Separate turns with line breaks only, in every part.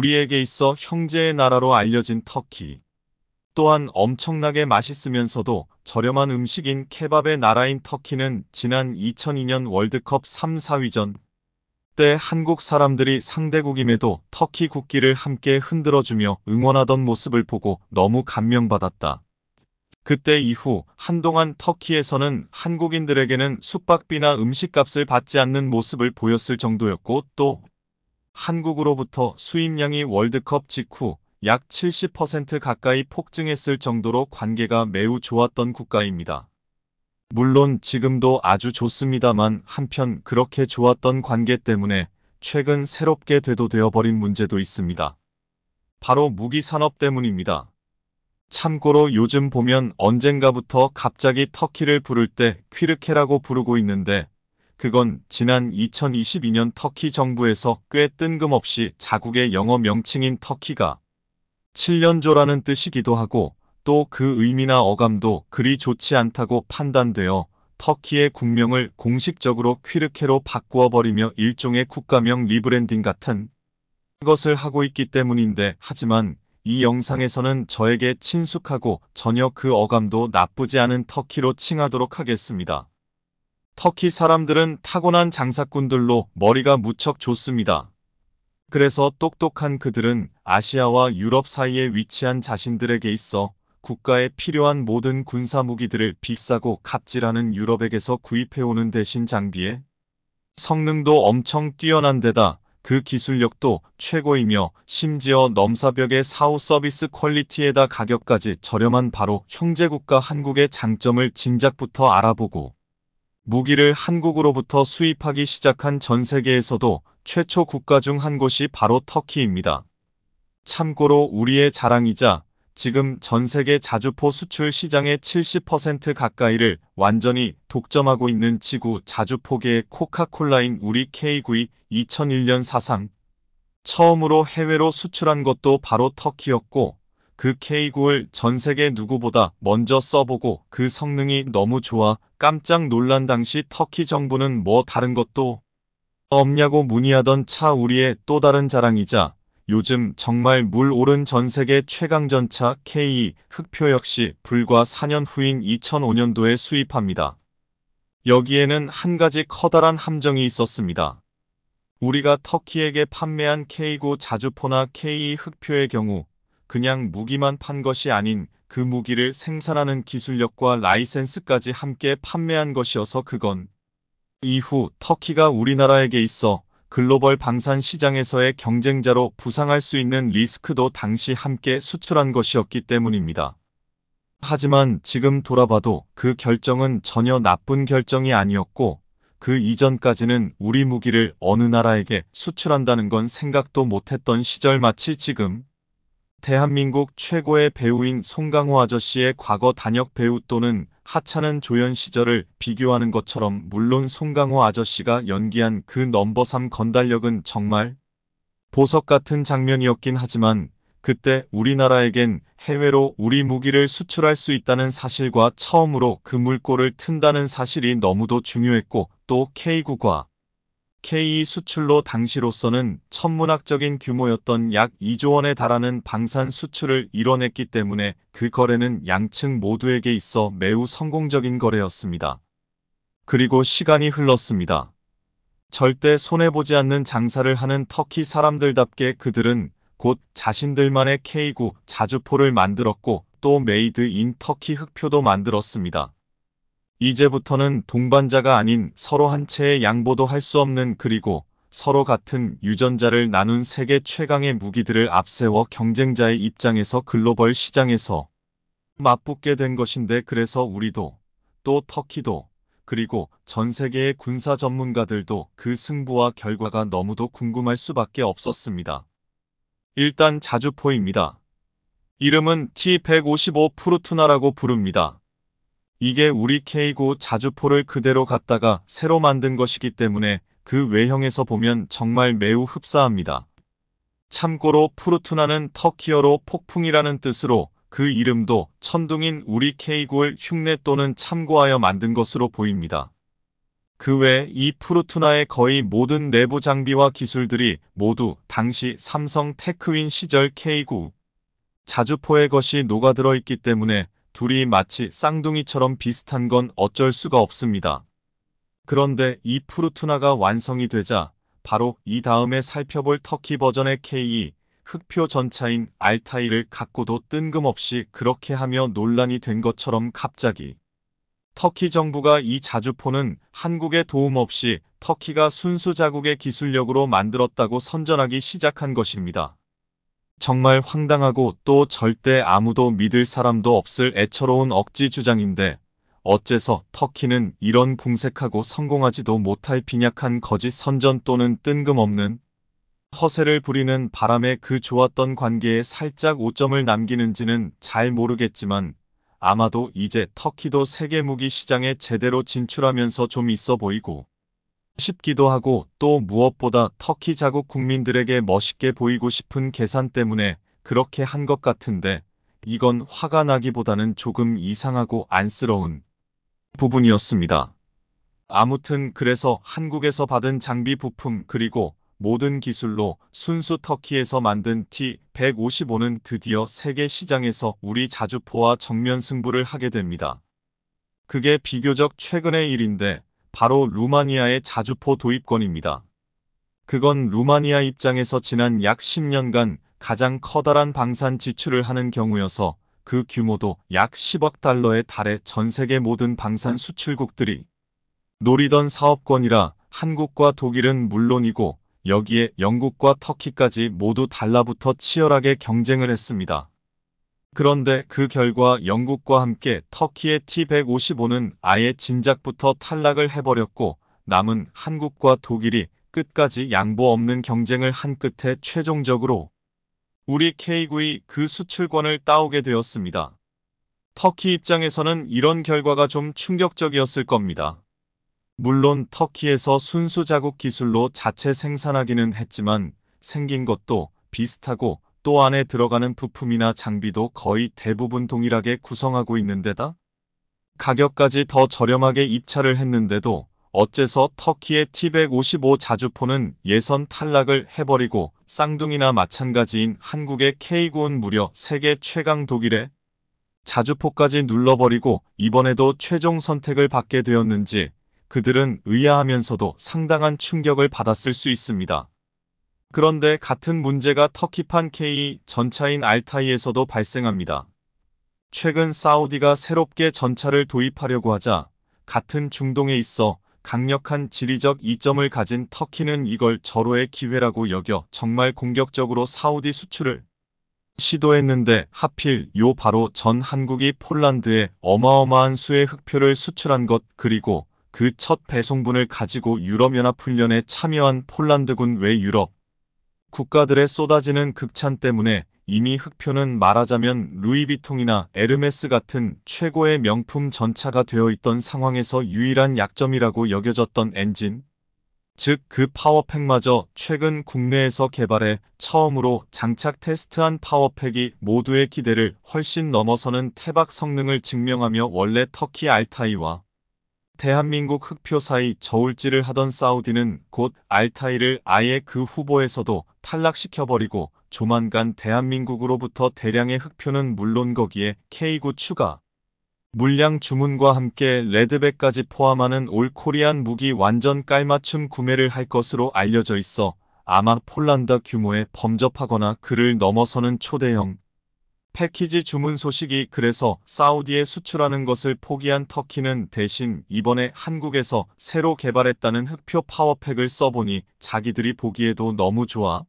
우리에게 있어 형제의 나라로 알려진 터키. 또한 엄청나게 맛있으면서도 저렴한 음식인 케밥의 나라인 터키는 지난 2002년 월드컵 3, 4위전 때 한국 사람들이 상대국임에도 터키 국기를 함께 흔들어주며 응원하던 모습을 보고 너무 감명받았다. 그때 이후 한동안 터키에서는 한국인들에게는 숙박비나 음식값을 받지 않는 모습을 보였을 정도였고 또 한국으로부터 수입량이 월드컵 직후 약 70% 가까이 폭증했을 정도로 관계가 매우 좋았던 국가입니다. 물론 지금도 아주 좋습니다만 한편 그렇게 좋았던 관계 때문에 최근 새롭게 되도되어버린 문제도 있습니다. 바로 무기산업 때문입니다. 참고로 요즘 보면 언젠가부터 갑자기 터키를 부를 때 퀴르케라고 부르고 있는데 그건 지난 2022년 터키 정부에서 꽤 뜬금없이 자국의 영어 명칭인 터키가 7년조라는 뜻이기도 하고 또 그 의미나 어감도 그리 좋지 않다고 판단되어 터키의 국명을 공식적으로 퀴르케로 바꾸어버리며 일종의 국가명 리브랜딩 같은 것을 하고 있기 때문인데 하지만 이 영상에서는 저에게 친숙하고 전혀 그 어감도 나쁘지 않은 터키로 칭하도록 하겠습니다. 터키 사람들은 타고난 장사꾼들로 머리가 무척 좋습니다. 그래서 똑똑한 그들은 아시아와 유럽 사이에 위치한 자신들에게 있어 국가에 필요한 모든 군사무기들을 비싸고 값질하는 유럽에게서 구입해오는 대신 장비에 성능도 엄청 뛰어난 데다 그 기술력도 최고이며 심지어 넘사벽의 사후 서비스 퀄리티에다 가격까지 저렴한 바로 형제국가 한국의 장점을 진작부터 알아보고 무기를 한국으로부터 수입하기 시작한 전 세계에서도 최초 국가 중 한 곳이 바로 터키입니다. 참고로 우리의 자랑이자 지금 전 세계 자주포 수출 시장의 70% 가까이를 완전히 독점하고 있는 지구 자주포계의 코카콜라인 우리 K9이 2001년 사상 처음으로 해외로 수출한 것도 바로 터키였고 그 K9을 전 세계 누구보다 먼저 써보고 그 성능이 너무 좋아 깜짝 놀란 당시 터키 정부는 뭐 다른 것도 없냐고 문의하던 차 우리의 또 다른 자랑이자 요즘 정말 물 오른 전 세계 최강전차 K2 흑표 역시 불과 4년 후인 2005년도에 수입합니다. 여기에는 한 가지 커다란 함정이 있었습니다. 우리가 터키에게 판매한 K9 자주포나 K2 흑표의 경우 그냥 무기만 판 것이 아닌 그 무기를 생산하는 기술력과 라이센스까지 함께 판매한 것이어서 그건 이후 터키가 우리나라에게 있어 글로벌 방산 시장에서의 경쟁자로 부상할 수 있는 리스크도 당시 함께 수출한 것이었기 때문입니다. 하지만 지금 돌아봐도 그 결정은 전혀 나쁜 결정이 아니었고 그 이전까지는 우리 무기를 어느 나라에게 수출한다는 건 생각도 못했던 시절 마치 지금 대한민국 최고의 배우인 송강호 아저씨의 과거 단역 배우 또는 하찮은 조연 시절을 비교하는 것처럼 물론 송강호 아저씨가 연기한 그 넘버 3건달력은 정말 보석 같은 장면이었긴 하지만 그때 우리나라에겐 해외로 우리 무기를 수출할 수 있다는 사실과 처음으로 그 물꼬를 튼다는 사실이 너무도 중요했고 또 K국과 K 수출로 당시로서는 천문학적인 규모였던 약 2조 원에 달하는 방산 수출을 이뤄냈기 때문에 그 거래는 양측 모두에게 있어 매우 성공적인 거래였습니다. 그리고 시간이 흘렀습니다. 절대 손해보지 않는 장사를 하는 터키 사람들답게 그들은 곧 자신들만의 K구 자주포를 만들었고 또 메이드 인 터키 흑표도 만들었습니다. 이제부터는 동반자가 아닌 서로 한 채의 양보도 할 수 없는 그리고 서로 같은 유전자를 나눈 세계 최강의 무기들을 앞세워 경쟁자의 입장에서 글로벌 시장에서 맞붙게 된 것인데 그래서 우리도 또 터키도 그리고 전 세계의 군사 전문가들도 그 승부와 결과가 너무도 궁금할 수밖에 없었습니다. 일단 자주포입니다. 이름은 T-155 프루투나라고 부릅니다. 이게 우리 K9 자주포를 그대로 갖다가 새로 만든 것이기 때문에 그 외형에서 보면 정말 매우 흡사합니다. 참고로 푸르투나는 터키어로 폭풍이라는 뜻으로 그 이름도 천둥인 우리 k 9 흉내 또는 참고하여 만든 것으로 보입니다. 그외에이 푸르투나의 거의 모든 내부 장비와 기술들이 모두 당시 삼성 테크윈 시절 K9 자주포의 것이 녹아들어 있기 때문에 둘이 마치 쌍둥이처럼 비슷한 건 어쩔 수가 없습니다. 그런데 이 푸르투나가 완성이 되자 바로 이 다음에 살펴볼 터키 버전의 K2 e 흑표 전차인 알타이를 갖고도 뜬금없이 그렇게 하며 논란이 된 것처럼 갑자기 터키 정부가 이 자주포는 한국의 도움 없이 터키가 순수 자국의 기술력으로 만들었다고 선전하기 시작한 것입니다. 정말 황당하고 또 절대 아무도 믿을 사람도 없을 애처로운 억지 주장인데 어째서 터키는 이런 궁색하고 성공하지도 못할 빈약한 거짓 선전 또는 뜬금없는 허세를 부리는 바람에 그 좋았던 관계에 살짝 오점을 남기는지는 잘 모르겠지만 아마도 이제 터키도 세계 무기 시장에 제대로 진출하면서 좀 있어 보이고 싶기도 하고 또 무엇보다 터키 자국 국민들에게 멋있게 보이고 싶은 계산 때문에 그렇게 한 것 같은데 이건 화가 나기보다는 조금 이상하고 안쓰러운 부분이었습니다. 아무튼 그래서 한국에서 받은 장비 부품 그리고 모든 기술로 순수 터키에서 만든 T-155는 드디어 세계 시장에서 우리 자주포와 정면 승부를 하게 됩니다. 그게 비교적 최근의 일인데 바로 루마니아의 자주포 도입권입니다. 그건 루마니아 입장에서 지난 약 10년간 가장 커다란 방산 지출을 하는 경우여서 그 규모도 약 10억 달러에 달해 전 세계 모든 방산 수출국들이 노리던 사업권이라 한국과 독일은 물론이고 여기에 영국과 터키까지 모두 달라붙어 치열하게 경쟁을 했습니다. 그런데 그 결과 영국과 함께 터키의 T-155는 아예 진작부터 탈락을 해버렸고 남은 한국과 독일이 끝까지 양보 없는 경쟁을 한 끝에 최종적으로 우리 K9의 그 수출권을 따오게 되었습니다. 터키 입장에서는 이런 결과가 좀 충격적이었을 겁니다. 물론 터키에서 순수 자국 기술로 자체 생산하기는 했지만 생긴 것도 비슷하고 또 안에 들어가는 부품이나 장비도 거의 대부분 동일하게 구성하고 있는데다 가격까지 더 저렴하게 입찰을 했는데도 어째서 터키의 T155 자주포는 예선 탈락을 해버리고 쌍둥이나 마찬가지인 한국의 K9 무려 세계 최강 독일의 자주포까지 눌러버리고 이번에도 최종 선택을 받게 되었는지 그들은 의아하면서도 상당한 충격을 받았을 수 있습니다. 그런데 같은 문제가 터키판 K 전차인 알타이에서도 발생합니다. 최근 사우디가 새롭게 전차를 도입하려고 하자 같은 중동에 있어 강력한 지리적 이점을 가진 터키는 이걸 절호의 기회라고 여겨 정말 공격적으로 사우디 수출을 시도했는데 하필 요 바로 전 한국이 폴란드에 어마어마한 수의 흑표를 수출한 것 그리고 그 첫 배송분을 가지고 유럽연합훈련에 참여한 폴란드군 외 유럽 국가들의 쏟아지는 극찬 때문에 이미 흑표는 말하자면 루이비통이나 에르메스 같은 최고의 명품 전차가 되어 있던 상황에서 유일한 약점이라고 여겨졌던 엔진, 즉 그 파워팩마저 최근 국내에서 개발해 처음으로 장착 테스트한 파워팩이 모두의 기대를 훨씬 넘어서는 태박 성능을 증명하며 원래 터키 알타이와 대한민국 흑표 사이 저울질을 하던 사우디는 곧 알타이를 아예 그 후보에서도 탈락시켜버리고 조만간 대한민국으로부터 대량의 흑표는 물론 거기에 K구 추가 물량 주문과 함께 레드백까지 포함하는 올코리안 무기 완전 깔맞춤 구매를 할 것으로 알려져 있어 아마 폴란드 규모에 범접하거나 그를 넘어서는 초대형 패키지 주문 소식이 그래서 사우디에 수출하는 것을 포기한 터키는 대신 이번에 한국에서 새로 개발했다는 흑표 파워팩을 써보니 자기들이 보기에도 너무 좋아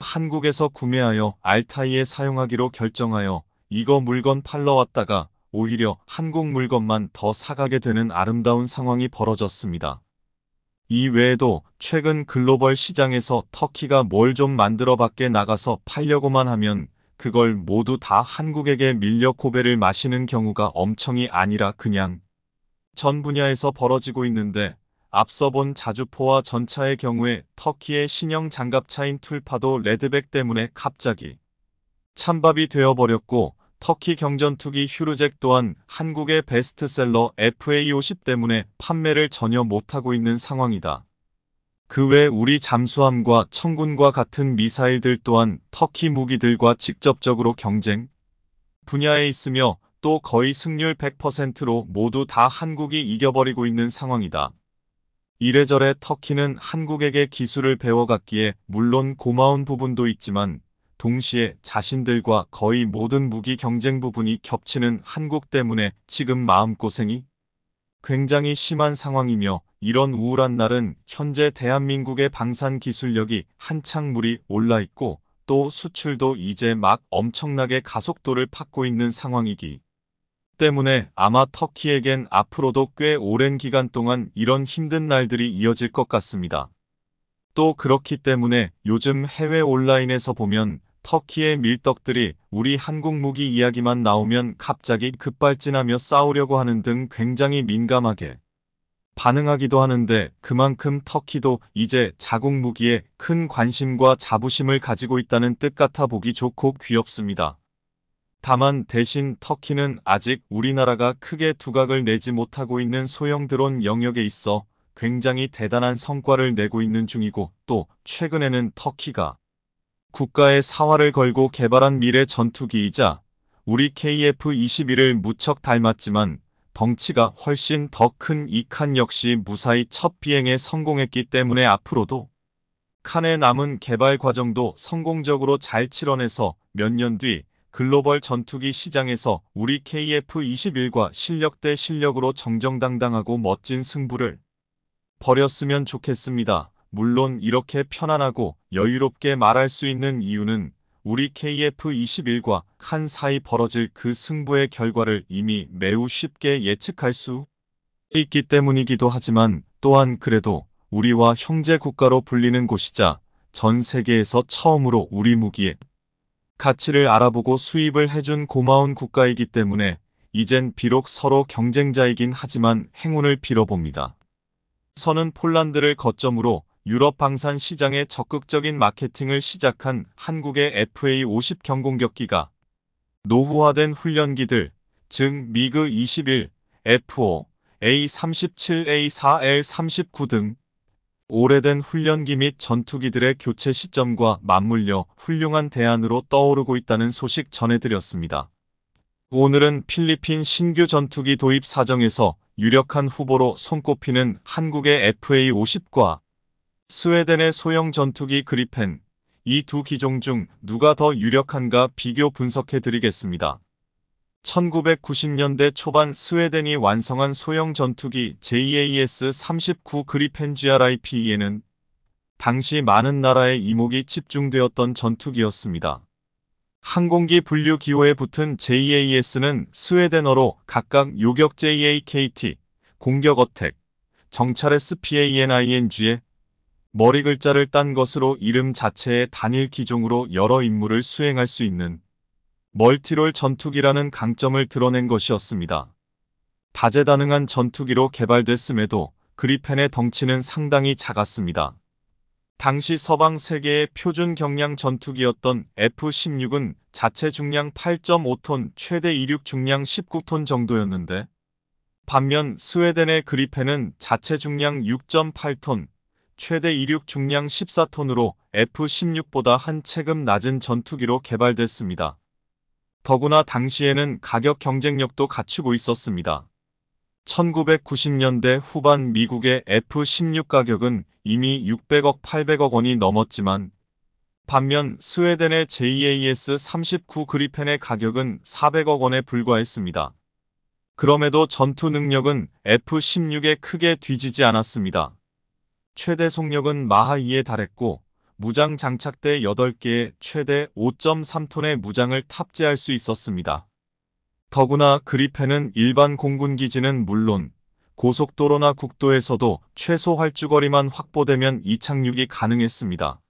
한국에서 구매하여 알타이에 사용하기로 결정하여 이거 물건 팔러 왔다가 오히려 한국 물건만 더 사가게 되는 아름다운 상황이 벌어졌습니다. 이 외에도 최근 글로벌 시장에서 터키가 뭘 좀 만들어 밖에 나가서 팔려고만 하면 그걸 모두 다 한국에게 밀려 코베를 마시는 경우가 엄청이 아니라 그냥 전 분야에서 벌어지고 있는데 앞서 본 자주포와 전차의 경우에 터키의 신형 장갑차인 툴파도 레드백 때문에 갑자기 찬밥이 되어버렸고 터키 경전투기 휴르잭 또한 한국의 베스트셀러 FA50 때문에 판매를 전혀 못하고 있는 상황이다. 그 외 우리 잠수함과 청군과 같은 미사일들 또한 터키 무기들과 직접적으로 경쟁 분야에 있으며 또 거의 승률 100%로 모두 다 한국이 이겨버리고 있는 상황이다. 이래저래 터키는 한국에게 기술을 배워갔기에 물론 고마운 부분도 있지만 동시에 자신들과 거의 모든 무기 경쟁 부분이 겹치는 한국 때문에 지금 마음고생이 굉장히 심한 상황이며 이런 우울한 날은 현재 대한민국의 방산 기술력이 한창 물이 올라있고 또 수출도 이제 막 엄청나게 가속도를 팍고 있는 상황이기 때문에 아마 터키에겐 앞으로도 꽤 오랜 기간 동안 이런 힘든 날들이 이어질 것 같습니다. 또 그렇기 때문에 요즘 해외 온라인에서 보면 터키의 밀떡들이 우리 한국 무기 이야기만 나오면 갑자기 급발진하며 싸우려고 하는 등 굉장히 민감하게 반응하기도 하는데 그만큼 터키도 이제 자국 무기에 큰 관심과 자부심을 가지고 있다는 뜻 같아 보기 좋고 귀엽습니다. 다만 대신 터키는 아직 우리나라가 크게 두각을 내지 못하고 있는 소형 드론 영역에 있어 굉장히 대단한 성과를 내고 있는 중이고 또 최근에는 터키가 국가의 사활을 걸고 개발한 미래 전투기이자 우리 KF-21을 무척 닮았지만 덩치가 훨씬 더 큰 이칸 역시 무사히 첫 비행에 성공했기 때문에 앞으로도 칸에 남은 개발 과정도 성공적으로 잘 치러내서 몇년뒤 글로벌 전투기 시장에서 우리 KF-21과 실력 대 실력으로 정정당당하고 멋진 승부를 버렸으면 좋겠습니다. 물론 이렇게 편안하고 여유롭게 말할 수 있는 이유는 우리 KF-21과 칸 사이 벌어질 그 승부의 결과를 이미 매우 쉽게 예측할 수 있기 때문이기도 하지만 또한 그래도 우리와 형제 국가로 불리는 곳이자 전 세계에서 처음으로 우리 무기에 가치를 알아보고 수입을 해준 고마운 국가이기 때문에 이젠 비록 서로 경쟁자이긴 하지만 행운을 빌어봅니다. 선은 폴란드를 거점으로 유럽 방산 시장에 적극적인 마케팅을 시작한 한국의 FA50 경공격기가 노후화된 훈련기들, 즉 미그 21, f o A37, A4, L39 등 오래된 훈련기 및 전투기들의 교체 시점과 맞물려 훌륭한 대안으로 떠오르고 있다는 소식 전해드렸습니다. 오늘은 필리핀 신규 전투기 도입 사정에서 유력한 후보로 손꼽히는 한국의 FA-50과 스웨덴의 소형 전투기 그리펜, 이 두 기종 중 누가 더 유력한가 비교 분석해드리겠습니다. 1990년대 초반 스웨덴이 완성한 소형 전투기 JAS-39 그리펜지아라이피에는 당시 많은 나라의 이목이 집중되었던 전투기였습니다. 항공기 분류 기호에 붙은 JAS는 스웨덴어로 각각 요격 JAKT, 공격 어택, 정찰 SPANING에 머리 글자를 딴 것으로 이름 자체의 단일 기종으로 여러 임무를 수행할 수 있는 멀티롤 전투기라는 강점을 드러낸 것이었습니다. 다재다능한 전투기로 개발됐음에도 그리펜의 덩치는 상당히 작았습니다. 당시 서방 세계의 표준 경량 전투기였던 F-16은 자체 중량 8.5톤, 최대 이륙 중량 19톤 정도였는데 반면 스웨덴의 그리펜은 자체 중량 6.8톤, 최대 이륙 중량 14톤으로 F-16보다 한 체급 낮은 전투기로 개발됐습니다. 더구나 당시에는 가격 경쟁력도 갖추고 있었습니다. 1990년대 후반 미국의 F-16 가격은 이미 600억 800억 원이 넘었지만 반면 스웨덴의 JAS-39 그리펜의 가격은 400억 원에 불과했습니다. 그럼에도 전투 능력은 F-16에 크게 뒤지지 않았습니다. 최대 속력은 마하 2에 달했고 무장 장착대 8개에 최대 5.3톤의 무장을 탑재할 수 있었습니다. 더구나 그리펜은 일반 공군 기지는 물론 고속도로나 국도에서도 최소 활주거리만 확보되면 이착륙이 가능했습니다.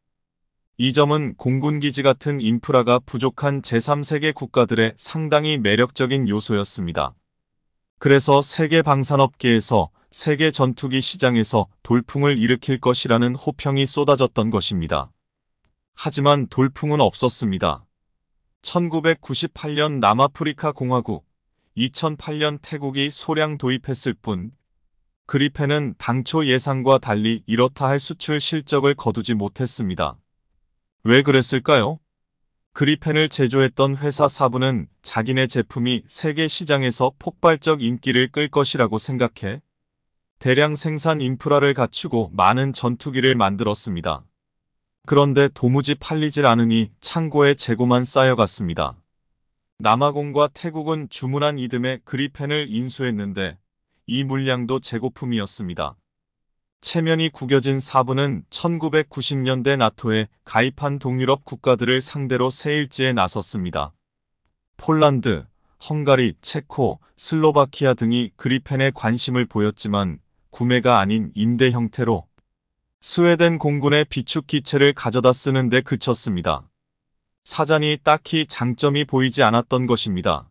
이 점은 공군기지 같은 인프라가 부족한 제3세계 국가들의 상당히 매력적인 요소였습니다. 그래서 세계 방산업계에서 세계 전투기 시장에서 돌풍을 일으킬 것이라는 호평이 쏟아졌던 것입니다. 하지만 돌풍은 없었습니다. 1998년 남아프리카 공화국, 2008년 태국이 소량 도입했을 뿐그리펜은 당초 예상과 달리 이렇다 할 수출 실적을 거두지 못했습니다. 왜 그랬을까요? 그리펜을 제조했던 회사 사부는 자기네 제품이 세계 시장에서 폭발적 인기를 끌 것이라고 생각해 대량 생산 인프라를 갖추고 많은 전투기를 만들었습니다. 그런데 도무지 팔리질 않으니 창고에 재고만 쌓여갔습니다. 남아공과 태국은 주문한 이듬해 그리펜을 인수했는데 이 물량도 재고품이었습니다. 체면이 구겨진 사부는 1990년대 나토에 가입한 동유럽 국가들을 상대로 세일지에 나섰습니다. 폴란드, 헝가리, 체코, 슬로바키아 등이 그리펜에 관심을 보였지만 구매가 아닌 임대 형태로 스웨덴 공군의 비축기체를 가져다 쓰는데 그쳤습니다. 사전이 딱히 장점이 보이지 않았던 것입니다.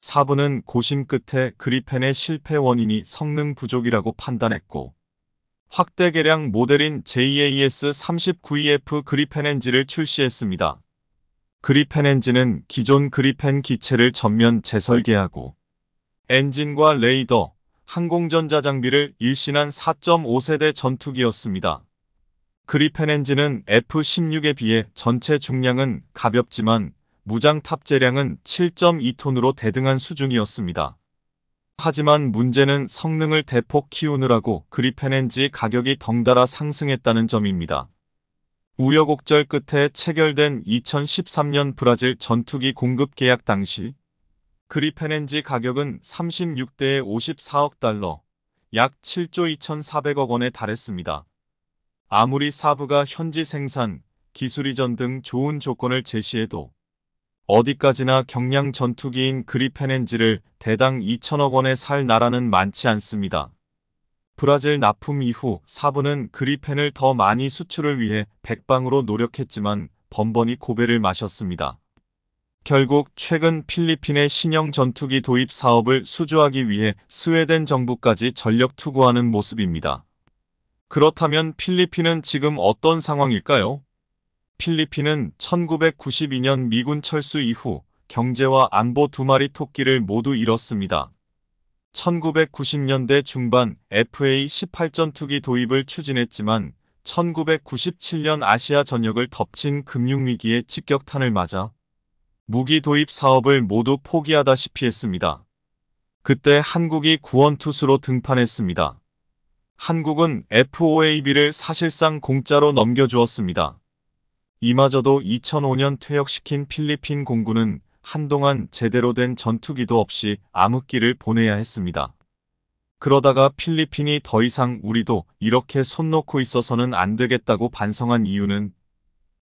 사부는 고심 끝에 그리펜의 실패 원인이 성능 부족이라고 판단했고 확대 개량 모델인 JAS-39EF 그리펜 엔진을 출시했습니다. 그리펜 엔진은 기존 그리펜 기체를 전면 재설계하고 엔진과 레이더, 항공전자 장비를 일신한 4.5세대 전투기였습니다. 그리펜 엔진은 F-16에 비해 전체 중량은 가볍지만 무장 탑재량은 7.2톤으로 대등한 수준이었습니다. 하지만 문제는 성능을 대폭 키우느라고 그리펜 엔진 가격이 덩달아 상승했다는 점입니다. 우여곡절 끝에 체결된 2013년 브라질 전투기 공급 계약 당시 그리펜엔지 가격은 36대에 54억 달러, 약 7조 2,400억 원에 달했습니다. 아무리 사부가 현지 생산, 기술 이전 등 좋은 조건을 제시해도 어디까지나 경량 전투기인 그리펜엔지를 대당 2천억 원에 살 나라는 많지 않습니다. 브라질 납품 이후 사부는 그리펜을 더 많이 수출을 위해 백방으로 노력했지만 번번이 고배를 마셨습니다. 결국 최근 필리핀의 신형 전투기 도입 사업을 수주하기 위해 스웨덴 정부까지 전력 투구하는 모습입니다. 그렇다면 필리핀은 지금 어떤 상황일까요? 필리핀은 1992년 미군 철수 이후 경제와 안보 두 마리 토끼를 모두 잃었습니다. 1990년대 중반 FA 18전투기 도입을 추진했지만 1997년 아시아 전역을 덮친 금융위기에 직격탄을 맞아 무기 도입 사업을 모두 포기하다시피 했습니다. 그때 한국이 구원투수로 등판했습니다. 한국은 FOAB를 사실상 공짜로 넘겨주었습니다. 이마저도 2005년 퇴역시킨 필리핀 공군은 한동안 제대로 된 전투기도 없이 암흑기를 보내야 했습니다. 그러다가 필리핀이 더 이상 우리도 이렇게 손 놓고 있어서는 안 되겠다고 반성한 이유는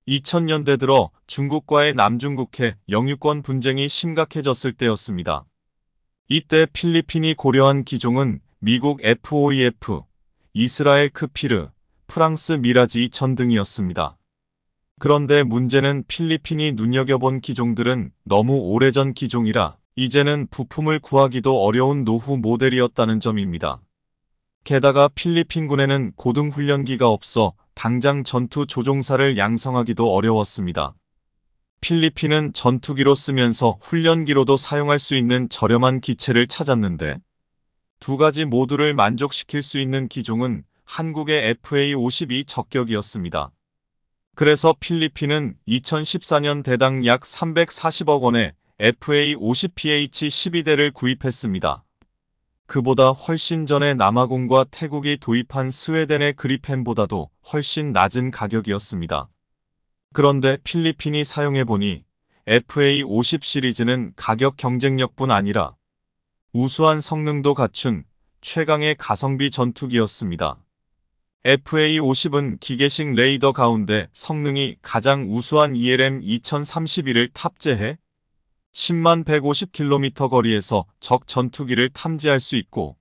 2000년대 들어 중국과의 남중국해 영유권 분쟁이 심각해졌을 때였습니다. 이때 필리핀이 고려한 기종은 미국 FOEF, 이스라엘 크피르, 프랑스 미라지 2000 등이었습니다. 그런데 문제는 필리핀이 눈여겨본 기종들은 너무 오래전 기종이라 이제는 부품을 구하기도 어려운 노후 모델이었다는 점입니다. 게다가 필리핀군에는 고등훈련기가 없어 당장 전투 조종사를 양성하기도 어려웠습니다. 필리핀은 전투기로 쓰면서 훈련기로도 사용할 수 있는 저렴한 기체를 찾았는데 두 가지 모두를 만족시킬 수 있는 기종은 한국의 FA-52 적격이었습니다. 그래서 필리핀은 2014년 대당 약 340억 원에 FA-50PH 12대를 구입했습니다. 그보다 훨씬 전에 남아공과 태국이 도입한 스웨덴의 그리펜보다도 훨씬 낮은 가격이었습니다. 그런데 필리핀이 사용해보니 FA50 시리즈는 가격 경쟁력뿐 아니라 우수한 성능도 갖춘 최강의 가성비 전투기였습니다. FA50은 기계식 레이더 가운데 성능이 가장 우수한 ELM 2031을 탑재해 10만 150km 거리에서 적 전투기를 탐지할 수 있고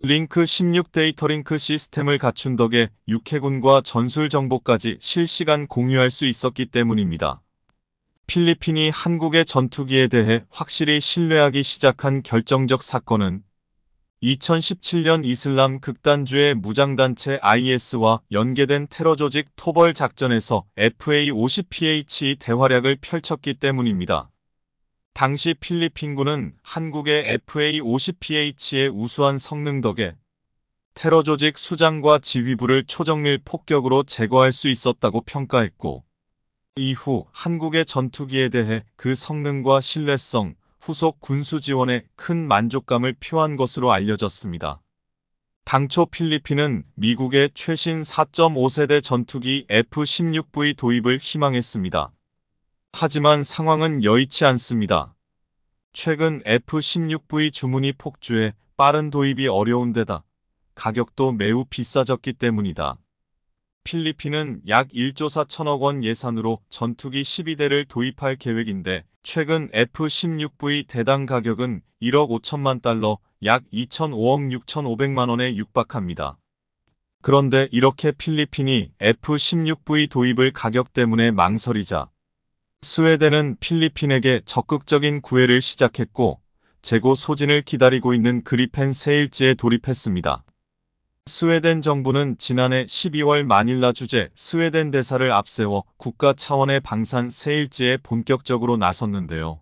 링크 16 데이터링크 시스템을 갖춘 덕에 육해군과 전술 정보까지 실시간 공유할 수 있었기 때문입니다. 필리핀이 한국의 전투기에 대해 확실히 신뢰하기 시작한 결정적 사건은 2017년 이슬람 극단주의 무장단체 IS와 연계된 테러 조직 토벌 작전에서 FA-50PH 대활약을 펼쳤기 때문입니다. 당시 필리핀군은 한국의 FA-50PH의 우수한 성능 덕에 테러 조직 수장과 지휘부를 초정밀 폭격으로 제거할 수 있었다고 평가했고 이후 한국의 전투기에 대해 그 성능과 신뢰성, 후속 군수 지원에 큰 만족감을 표한 것으로 알려졌습니다. 당초 필리핀은 미국의 최신 4.5세대 전투기 F-16V 도입을 희망했습니다. 하지만 상황은 여의치 않습니다. 최근 F-16V 주문이 폭주해 빠른 도입이 어려운 데다 가격도 매우 비싸졌기 때문이다. 필리핀은 약 1조 4천억 원 예산으로 전투기 12대를 도입할 계획인데 최근 F-16V 대당 가격은 1억 5천만 달러 약 2,005억 6,500만 원에 육박합니다. 그런데 이렇게 필리핀이 F-16V 도입을 가격 때문에 망설이자 스웨덴은 필리핀에게 적극적인 구애를 시작했고 재고 소진을 기다리고 있는 그리펜 세일지에 돌입했습니다. 스웨덴 정부는 지난해 12월 마닐라 주재 스웨덴 대사를 앞세워 국가 차원의 방산 세일지에 본격적으로 나섰는데요.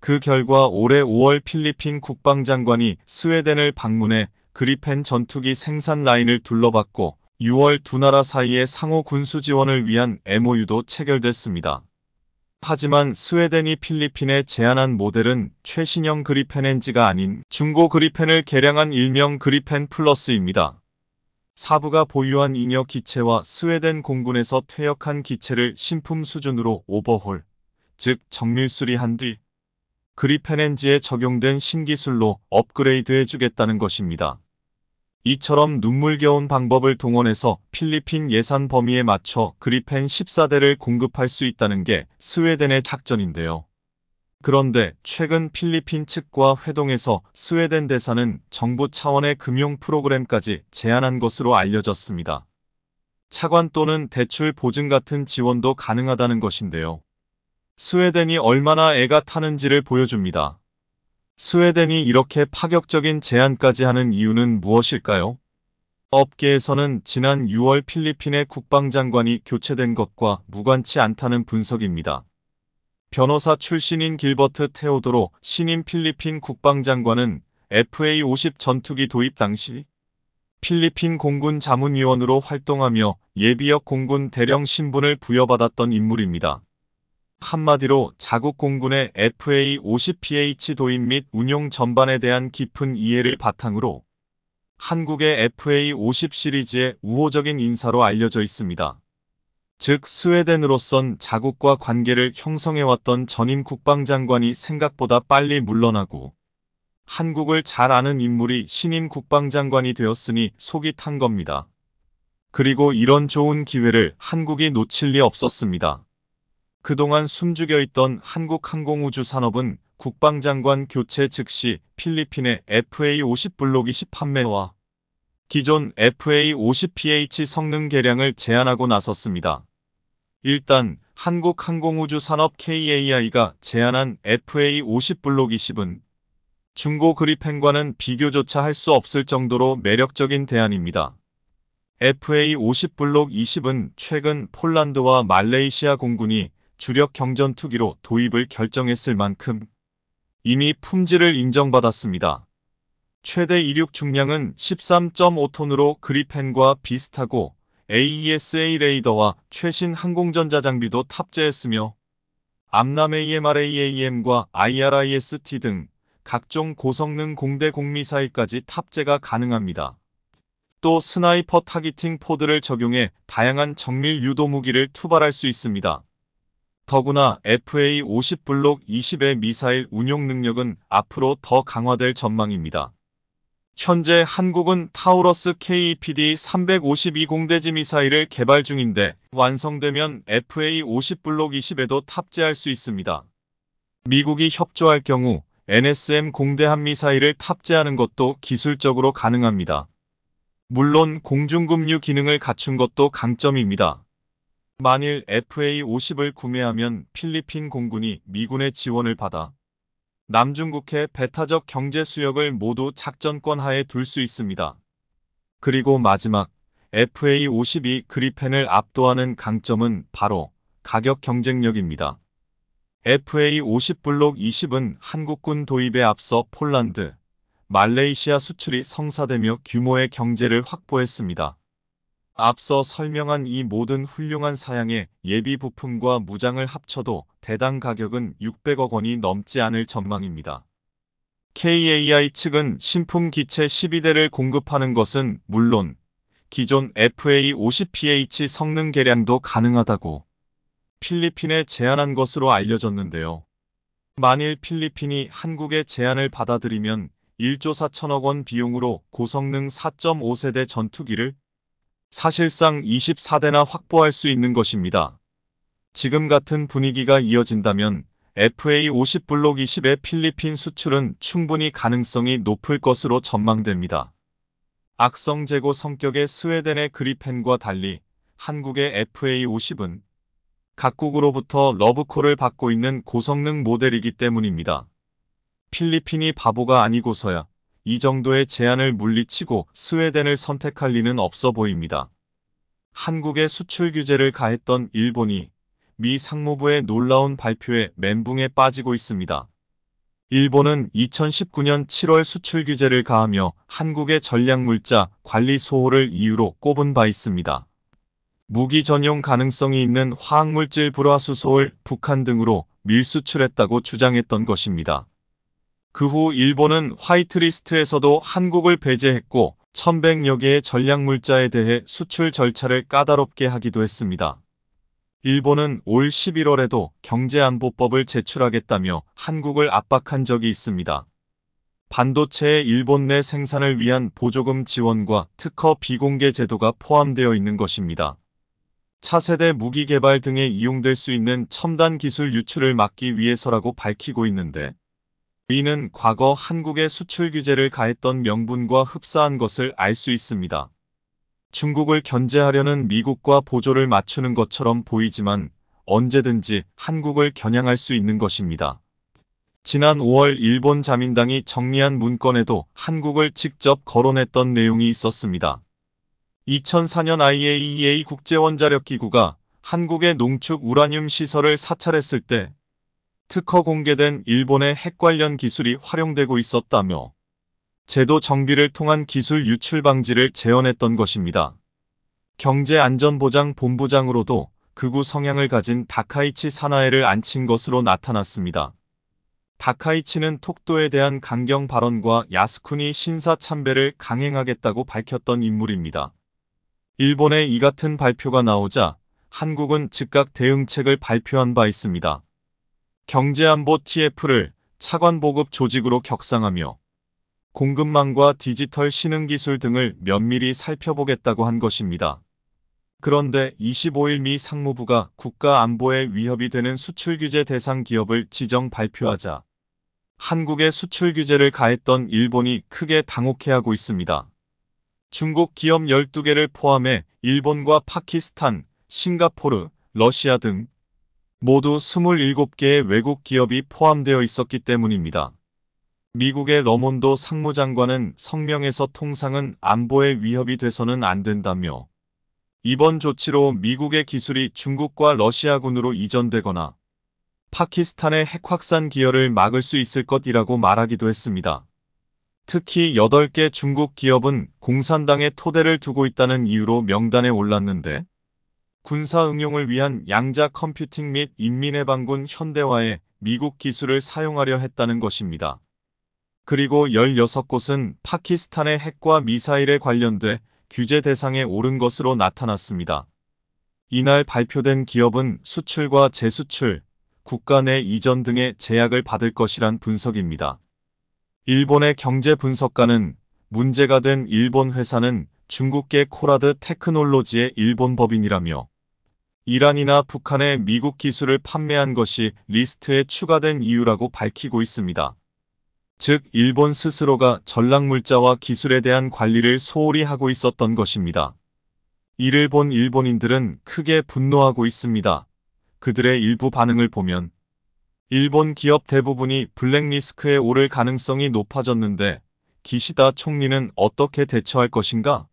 그 결과 올해 5월 필리핀 국방장관이 스웨덴을 방문해 그리펜 전투기 생산 라인을 둘러봤고 6월 두 나라 사이의 상호 군수 지원을 위한 MOU도 체결됐습니다. 하지만 스웨덴이 필리핀에 제안한 모델은 최신형 그리펜 엔지가 아닌 중고 그리펜을 개량한 일명 그리펜 플러스입니다. 사부가 보유한 잉여 기체와 스웨덴 공군에서 퇴역한 기체를 신품 수준으로 오버홀, 즉 정밀 수리한 뒤 그리펜 엔지에 적용된 신기술로 업그레이드해주겠다는 것입니다. 이처럼 눈물겨운 방법을 동원해서 필리핀 예산 범위에 맞춰 그리펜 14대를 공급할 수 있다는 게 스웨덴의 작전인데요. 그런데 최근 필리핀 측과 회동해서 스웨덴 대사는 정부 차원의 금융 프로그램까지 제안한 것으로 알려졌습니다. 차관 또는 대출 보증 같은 지원도 가능하다는 것인데요. 스웨덴이 얼마나 애가 타는지를 보여줍니다. 스웨덴이 이렇게 파격적인 제안까지 하는 이유는 무엇일까요? 업계에서는 지난 6월 필리핀의 국방장관이 교체된 것과 무관치 않다는 분석입니다. 변호사 출신인 길버트 테오도로 신임 필리핀 국방장관은 FA-50 전투기 도입 당시 필리핀 공군 자문위원으로 활동하며 예비역 공군 대령 신분을 부여받았던 인물입니다. 한마디로 자국 공군의 FA-50PH 도입 및 운용 전반에 대한 깊은 이해를 바탕으로 한국의 FA-50 시리즈의 우호적인 인사로 알려져 있습니다. 즉 스웨덴으로선 자국과 관계를 형성해왔던 전임 국방장관이 생각보다 빨리 물러나고 한국을 잘 아는 인물이 신임 국방장관이 되었으니 속이 탄 겁니다. 그리고 이런 좋은 기회를 한국이 놓칠 리 없었습니다. 그동안 숨죽여 있던 한국항공우주 산업은 국방장관 교체 즉시 필리핀의 FA50 블록 20 판매와 기존 FA50PH 성능 개량을 제안하고 나섰습니다. 일단 한국항공우주산업 KAI가 제안한 FA50 블록 20은 중고 그리펜과는 비교조차 할 수 없을 정도로 매력적인 대안입니다. FA50 블록 20은 최근 폴란드와 말레이시아 공군이 주력 경전 투기로 도입을 결정했을 만큼 이미 품질을 인정받았습니다. 최대 이륙 중량은 13.5톤으로 그리펜과 비슷하고 AESA e 레이더와 최신 항공전자 장비도 탑재했으며 암남 AMRAAM과 IRIST 등 각종 고성능 공대 공미사일까지 탑재가 가능합니다. 또 스나이퍼 타기팅 포드를 적용해 다양한 정밀 유도 무기를 투발할 수 있습니다. 더구나 FA-50 블록 20의 미사일 운용 능력은 앞으로 더 강화될 전망입니다. 현재 한국은 타우러스 KEPD-352 공대지 미사일을 개발 중인데 완성되면 FA-50 블록 20에도 탑재할 수 있습니다. 미국이 협조할 경우 NSM 공대함 미사일을 탑재하는 것도 기술적으로 가능합니다. 물론 공중급류 기능을 갖춘 것도 강점입니다. 만일 FA-50을 구매하면 필리핀 공군이 미군의 지원을 받아 남중국해 배타적 경제 수역을 모두 작전권 하에 둘 수 있습니다. 그리고 마지막 FA-52 그리펜을 압도하는 강점은 바로 가격 경쟁력입니다. FA-50 블록 20은 한국군 도입에 앞서 폴란드, 말레이시아 수출이 성사되며 규모의 경제를 확보했습니다. 앞서 설명한 이 모든 훌륭한 사양의 예비 부품과 무장을 합쳐도 대당 가격은 600억 원이 넘지 않을 전망입니다. KAI 측은 신품 기체 12대를 공급하는 것은 물론 기존 FA50PH 성능 개량도 가능하다고 필리핀에 제안한 것으로 알려졌는데요. 만일 필리핀이 한국의 제안을 받아들이면 1조 4천억 원 비용으로 고성능 4.5세대 전투기를 사실상 24대나 확보할 수 있는 것입니다. 지금 같은 분위기가 이어진다면 FA 50블록 20의 필리핀 수출은 충분히 가능성이 높을 것으로 전망됩니다. 악성 재고 성격의 스웨덴의 그리펜과 달리 한국의 FA 50은 각국으로부터 러브콜을 받고 있는 고성능 모델이기 때문입니다. 필리핀이 바보가 아니고서야 이 정도의 제한을 물리치고 스웨덴을 선택할 리는 없어 보입니다. 한국에 수출 규제를 가했던 일본이 미 상무부의 놀라운 발표에 멘붕에 빠지고 있습니다. 일본은 2019년 7월 수출 규제를 가하며 한국의 전략물자 관리 소홀을 이유로 꼽은 바 있습니다. 무기 전용 가능성이 있는 화학물질 불화수소를 북한 등으로 밀수출했다고 주장했던 것입니다. 그후 일본은 화이트리스트에서도 한국을 배제했고 1100여 개의 전략물자에 대해 수출 절차를 까다롭게 하기도 했습니다. 일본은 올 11월에도 경제안보법을 제출하겠다며 한국을 압박한 적이 있습니다. 반도체의 일본 내 생산을 위한 보조금 지원과 특허 비공개 제도가 포함되어 있는 것입니다. 차세대 무기 개발 등에 이용될 수 있는 첨단 기술 유출을 막기 위해서라고 밝히고 있는데 위는 과거 한국의 수출 규제를 가했던 명분과 흡사한 것을 알 수 있습니다. 중국을 견제하려는 미국과 보조를 맞추는 것처럼 보이지만 언제든지 한국을 겨냥할 수 있는 것입니다. 지난 5월 일본 자민당이 정리한 문건에도 한국을 직접 거론했던 내용이 있었습니다. 2004년 IAEA 국제원자력기구가 한국의 농축 우라늄 시설을 사찰했을 때 특허 공개된 일본의 핵 관련 기술이 활용되고 있었다며 제도 정비를 통한 기술 유출 방지를 재현했던 것입니다. 경제안전보장본부장으로도 극우 성향을 가진 다카이치 사나에를 앉힌 것으로 나타났습니다. 다카이치는 톡도에 대한 강경 발언과 야스쿠니 신사 참배를 강행하겠다고 밝혔던 인물입니다. 일본의 이 같은 발표가 나오자 한국은 즉각 대응책을 발표한 바 있습니다. 경제안보 TF를 차관보급 조직으로 격상하며 공급망과 디지털 신흥기술 등을 면밀히 살펴보겠다고 한 것입니다. 그런데 25일 미 상무부가 국가안보에 위협이 되는 수출규제 대상 기업을 지정 발표하자 한국의 수출규제를 가했던 일본이 크게 당혹해하고 있습니다. 중국 기업 12개를 포함해 일본과 파키스탄, 싱가포르, 러시아 등 모두 27개의 외국 기업이 포함되어 있었기 때문입니다. 미국의 러몬도 상무장관은 성명에서 통상은 안보의 위협이 돼서는 안 된다며 이번 조치로 미국의 기술이 중국과 러시아군으로 이전되거나 파키스탄의 핵 확산 기여를 막을 수 있을 것이라고 말하기도 했습니다. 특히 8개 중국 기업은 공산당의 토대를 두고 있다는 이유로 명단에 올랐는데 군사 응용을 위한 양자 컴퓨팅 및 인민해방군 현대화에 미국 기술을 사용하려 했다는 것입니다. 그리고 16곳은 파키스탄의 핵과 미사일에 관련돼 규제 대상에 오른 것으로 나타났습니다. 이날 발표된 기업은 수출과 재수출, 국가 내 이전 등의 제약을 받을 것이란 분석입니다. 일본의 경제 분석가는 문제가 된 일본 회사는 중국계 코라드 테크놀로지의 일본 법인이라며 이란이나 북한에 미국 기술을 판매한 것이 리스트에 추가된 이유라고 밝히고 있습니다. 즉 일본 스스로가 전략물자와 기술에 대한 관리를 소홀히 하고 있었던 것입니다. 이를 본 일본인들은 크게 분노하고 있습니다. 그들의 일부 반응을 보면 일본 기업 대부분이 블랙리스크에 오를 가능성이 높아졌는데 기시다 총리는 어떻게 대처할 것인가?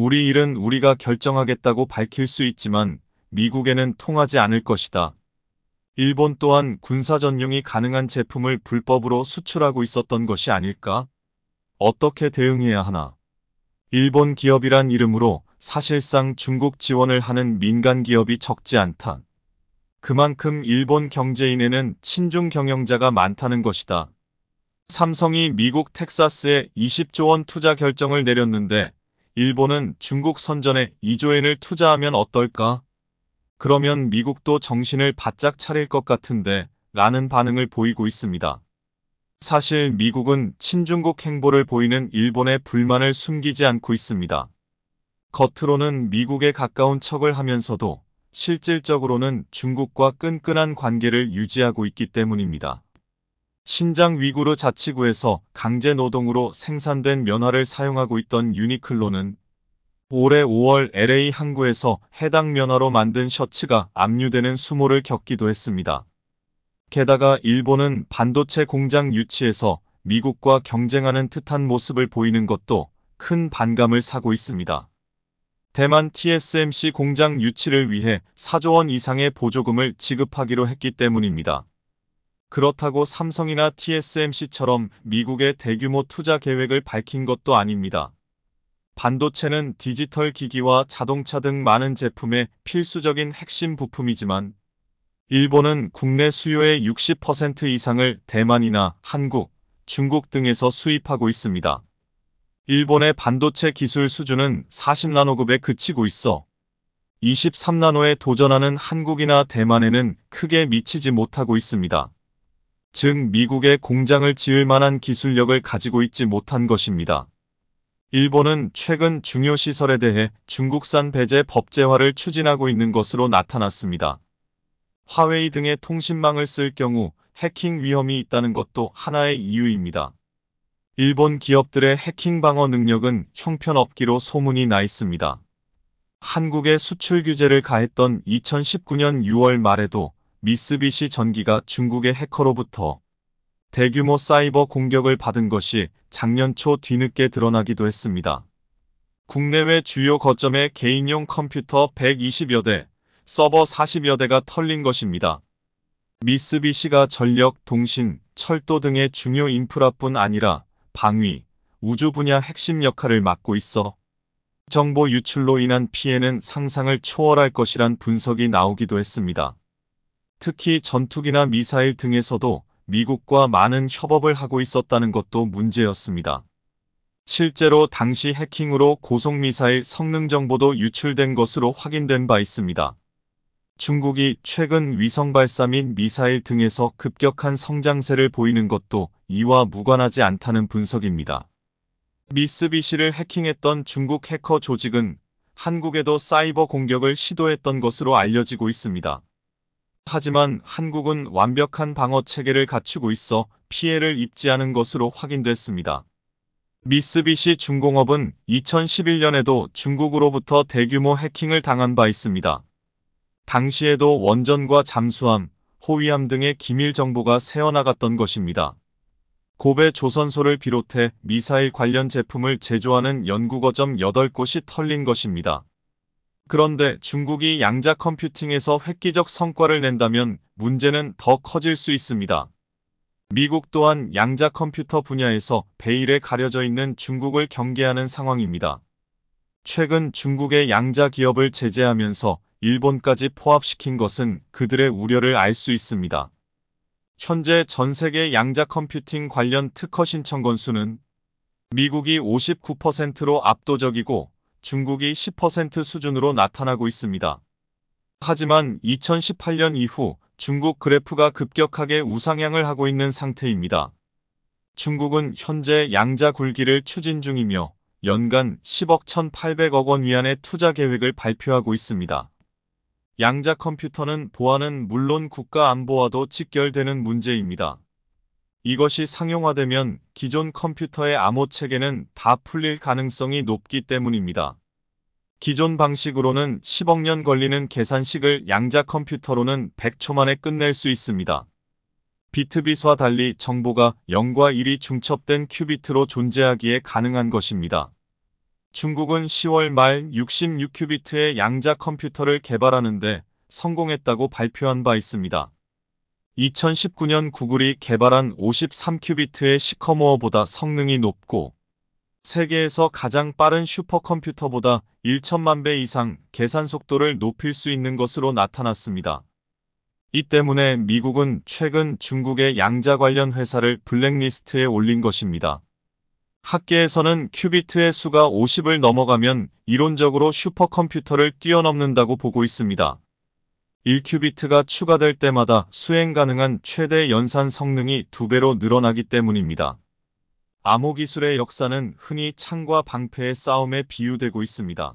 우리 일은 우리가 결정하겠다고 밝힐 수 있지만 미국에는 통하지 않을 것이다. 일본 또한 군사 전용이 가능한 제품을 불법으로 수출하고 있었던 것이 아닐까? 어떻게 대응해야 하나? 일본 기업이란 이름으로 사실상 중국 지원을 하는 민간 기업이 적지 않다. 그만큼 일본 경제인에는 친중 경영자가 많다는 것이다. 삼성이 미국 텍사스에 20조 원 투자 결정을 내렸는데 일본은 중국 선전에 2조엔을 투자하면 어떨까? 그러면 미국도 정신을 바짝 차릴 것 같은데 라는 반응을 보이고 있습니다. 사실 미국은 친중국 행보를 보이는 일본의 불만을 숨기지 않고 있습니다. 겉으로는 미국에 가까운 척을 하면서도 실질적으로는 중국과 끈끈한 관계를 유지하고 있기 때문입니다. 신장 위구르 자치구에서 강제 노동으로 생산된 면화를 사용하고 있던 유니클로는 올해 5월 LA 항구에서 해당 면화로 만든 셔츠가 압류되는 수모를 겪기도 했습니다. 게다가 일본은 반도체 공장 유치에서 미국과 경쟁하는 듯한 모습을 보이는 것도 큰 반감을 사고 있습니다. 대만 TSMC 공장 유치를 위해 4조 원 이상의 보조금을 지급하기로 했기 때문입니다. 그렇다고 삼성이나 TSMC처럼 미국의 대규모 투자 계획을 밝힌 것도 아닙니다. 반도체는 디지털 기기와 자동차 등 많은 제품의 필수적인 핵심 부품이지만 일본은 국내 수요의 60% 이상을 대만이나 한국, 중국 등에서 수입하고 있습니다. 일본의 반도체 기술 수준은 40나노급에 그치고 있어 23나노에 도전하는 한국이나 대만에는 크게 미치지 못하고 있습니다. 즉미국의 공장을 지을 만한 기술력을 가지고 있지 못한 것입니다. 일본은 최근 중요시설에 대해 중국산 배제 법제화를 추진하고 있는 것으로 나타났습니다. 화웨이 등의 통신망을 쓸 경우 해킹 위험이 있다는 것도 하나의 이유입니다. 일본 기업들의 해킹 방어 능력은 형편없기로 소문이 나 있습니다. 한국의 수출 규제를 가했던 2019년 6월 말에도 미쓰비시 전기가 중국의 해커로부터 대규모 사이버 공격을 받은 것이 작년 초 뒤늦게 드러나기도 했습니다. 국내외 주요 거점에 개인용 컴퓨터 120여 대, 서버 40여 대가 털린 것입니다. 미쓰비시가 전력, 동신, 철도 등의 중요 인프라뿐 아니라 방위, 우주 분야 핵심 역할을 맡고 있어 정보 유출로 인한 피해는 상상을 초월할 것이란 분석이 나오기도 했습니다. 특히 전투기나 미사일 등에서도 미국과 많은 협업을 하고 있었다는 것도 문제였습니다. 실제로 당시 해킹으로 고속미사일 성능 정보도 유출된 것으로 확인된 바 있습니다. 중국이 최근 위성 발사 및 미사일 등에서 급격한 성장세를 보이는 것도 이와 무관하지 않다는 분석입니다. 미쓰비시를 해킹했던 중국 해커 조직은 한국에도 사이버 공격을 시도했던 것으로 알려지고 있습니다. 하지만 한국은 완벽한 방어 체계를 갖추고 있어 피해를 입지 않은 것으로 확인됐습니다. 미쓰비시 중공업은 2011년에도 중국으로부터 대규모 해킹을 당한 바 있습니다. 당시에도 원전과 잠수함, 호위함 등의 기밀 정보가 새어나갔던 것입니다. 고베 조선소를 비롯해 미사일 관련 제품을 제조하는 연구거점 8곳이 털린 것입니다. 그런데 중국이 양자 컴퓨팅에서 획기적 성과를 낸다면 문제는 더 커질 수 있습니다. 미국 또한 양자 컴퓨터 분야에서 베일에 가려져 있는 중국을 경계하는 상황입니다. 최근 중국의 양자 기업을 제재하면서 일본까지 포함시킨 것은 그들의 우려를 알 수 있습니다. 현재 전 세계 양자 컴퓨팅 관련 특허 신청 건수는 미국이 59%로 압도적이고 중국이 10% 수준으로 나타나고 있습니다. 하지만 2018년 이후 중국 그래프가 급격하게 우상향을 하고 있는 상태입니다. 중국은 현재 양자 굴기를 추진 중이며 연간 10억 1,800억 원 위안의 투자 계획을 발표하고 있습니다. 양자 컴퓨터는 보안은 물론 국가 안보와도 직결되는 문제입니다. 이것이 상용화되면 기존 컴퓨터의 암호 체계는 다 풀릴 가능성이 높기 때문입니다. 기존 방식으로는 10억 년 걸리는 계산식을 양자 컴퓨터로는 100초 만에 끝낼 수 있습니다. 비트빗와 달리 정보가 0과 1이 중첩된 큐비트로 존재하기에 가능한 것입니다. 중국은 10월 말 66큐비트의 양자 컴퓨터를 개발하는데 성공했다고 발표한 바 있습니다. 2019년 구글이 개발한 53큐비트의 시커모어보다 성능이 높고 세계에서 가장 빠른 슈퍼컴퓨터보다 1천만 배 이상 계산 속도를 높일 수 있는 것으로 나타났습니다. 이 때문에 미국은 최근 중국의 양자 관련 회사를 블랙리스트에 올린 것입니다. 학계에서는 큐비트의 수가 50을 넘어가면 이론적으로 슈퍼컴퓨터를 뛰어넘는다고 보고 있습니다. 1큐비트가 추가될 때마다 수행 가능한 최대 연산 성능이 두배로 늘어나기 때문입니다. 암호 기술의 역사는 흔히 창과 방패의 싸움에 비유되고 있습니다.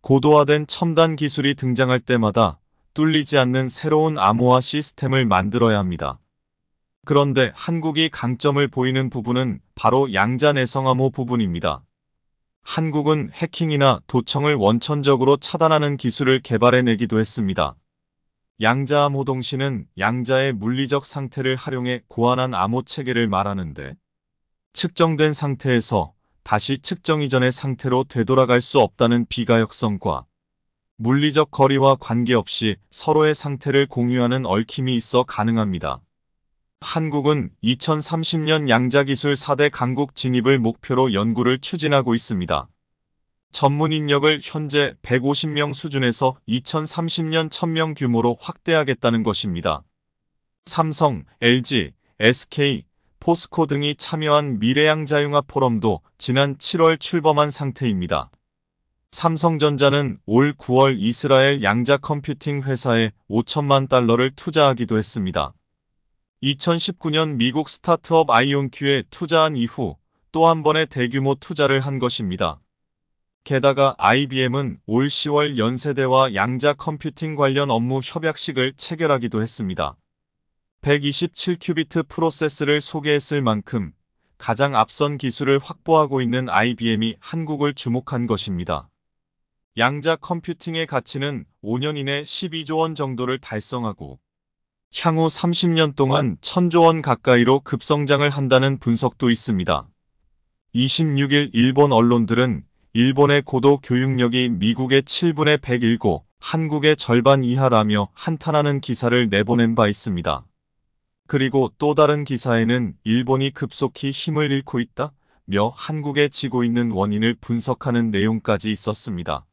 고도화된 첨단 기술이 등장할 때마다 뚫리지 않는 새로운 암호화 시스템을 만들어야 합니다. 그런데 한국이 강점을 보이는 부분은 바로 양자 내성암호 부분입니다. 한국은 해킹이나 도청을 원천적으로 차단하는 기술을 개발해내기도 했습니다. 양자 암호동신은 양자의 물리적 상태를 활용해 고안한 암호체계를 말하는데 측정된 상태에서 다시 측정 이전의 상태로 되돌아갈 수 없다는 비가역성과 물리적 거리와 관계없이 서로의 상태를 공유하는 얽힘이 있어 가능합니다. 한국은 2030년 양자기술 4대 강국 진입을 목표로 연구를 추진하고 있습니다. 전문 인력을 현재 150명 수준에서 2030년 1000명 규모로 확대하겠다는 것입니다. 삼성, LG, SK, 포스코 등이 참여한 미래양 자융합 포럼도 지난 7월 출범한 상태입니다. 삼성전자는 올 9월 이스라엘 양자 컴퓨팅 회사에 5천만 달러를 투자하기도 했습니다. 2019년 미국 스타트업 아이온큐에 투자한 이후 또 한 번의 대규모 투자를 한 것입니다. 게다가 IBM은 올 10월 연세대와 양자 컴퓨팅 관련 업무 협약식을 체결하기도 했습니다. 127큐비트 프로세스를 소개했을 만큼 가장 앞선 기술을 확보하고 있는 IBM이 한국을 주목한 것입니다. 양자 컴퓨팅의 가치는 5년 이내 12조 원 정도를 달성하고 향후 30년 동안 1000조 원 가까이로 급성장을 한다는 분석도 있습니다. 26일 일본 언론들은 일본의 고도 교육력이 미국의 7분의 107고 한국의 절반 이하라며 한탄하는 기사를 내보낸 바 있습니다. 그리고 또 다른 기사에는 일본이 급속히 힘을 잃고 있다? 며 한국에 지고 있는 원인을 분석하는 내용까지 있었습니다.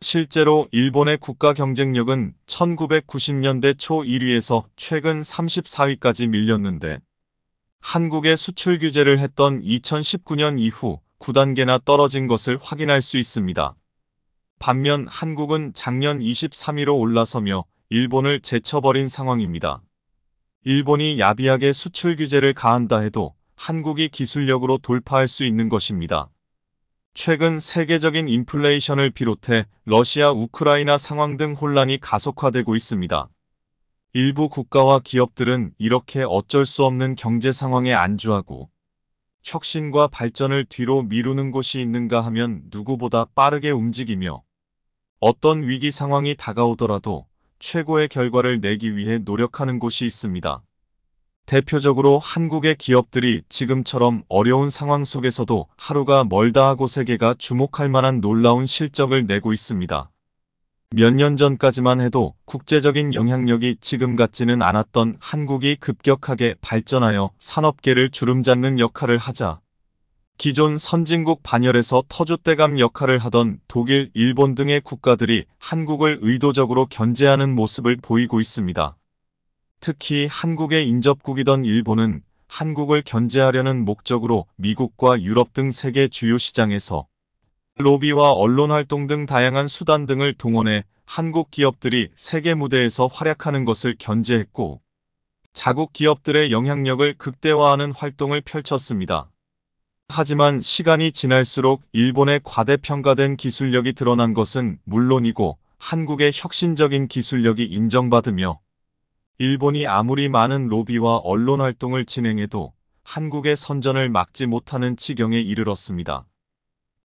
실제로 일본의 국가 경쟁력은 1990년대 초 1위에서 최근 34위까지 밀렸는데 한국의 수출 규제를 했던 2019년 이후 9단계나 떨어진 것을 확인할 수 있습니다. 반면 한국은 작년 23위로 올라서며 일본을 제쳐버린 상황입니다. 일본이 야비하게 수출 규제를 가한다 해도 한국이 기술력으로 돌파할 수 있는 것입니다. 최근 세계적인 인플레이션을 비롯해 러시아 우크라이나 상황 등 혼란이 가속화되고 있습니다. 일부 국가와 기업들은 이렇게 어쩔 수 없는 경제 상황에 안주하고 혁신과 발전을 뒤로 미루는 곳이 있는가 하면 누구보다 빠르게 움직이며 어떤 위기 상황이 다가오더라도 최고의 결과를 내기 위해 노력하는 곳이 있습니다. 대표적으로 한국의 기업들이 지금처럼 어려운 상황 속에서도 하루가 멀다 하고 세계가 주목할 만한 놀라운 실적을 내고 있습니다. 몇년 전까지만 해도 국제적인 영향력이 지금 같지는 않았던 한국이 급격하게 발전하여 산업계를 주름잡는 역할을 하자 기존 선진국 반열에서 터줏대감 역할을 하던 독일, 일본 등의 국가들이 한국을 의도적으로 견제하는 모습을 보이고 있습니다. 특히 한국의 인접국이던 일본은 한국을 견제하려는 목적으로 미국과 유럽 등 세계 주요 시장에서 로비와 언론활동 등 다양한 수단 등을 동원해 한국 기업들이 세계 무대에서 활약하는 것을 견제했고 자국 기업들의 영향력을 극대화하는 활동을 펼쳤습니다. 하지만 시간이 지날수록 일본의 과대평가된 기술력이 드러난 것은 물론이고 한국의 혁신적인 기술력이 인정받으며 일본이 아무리 많은 로비와 언론 활동을 진행해도 한국의 선전을 막지 못하는 지경에 이르렀습니다.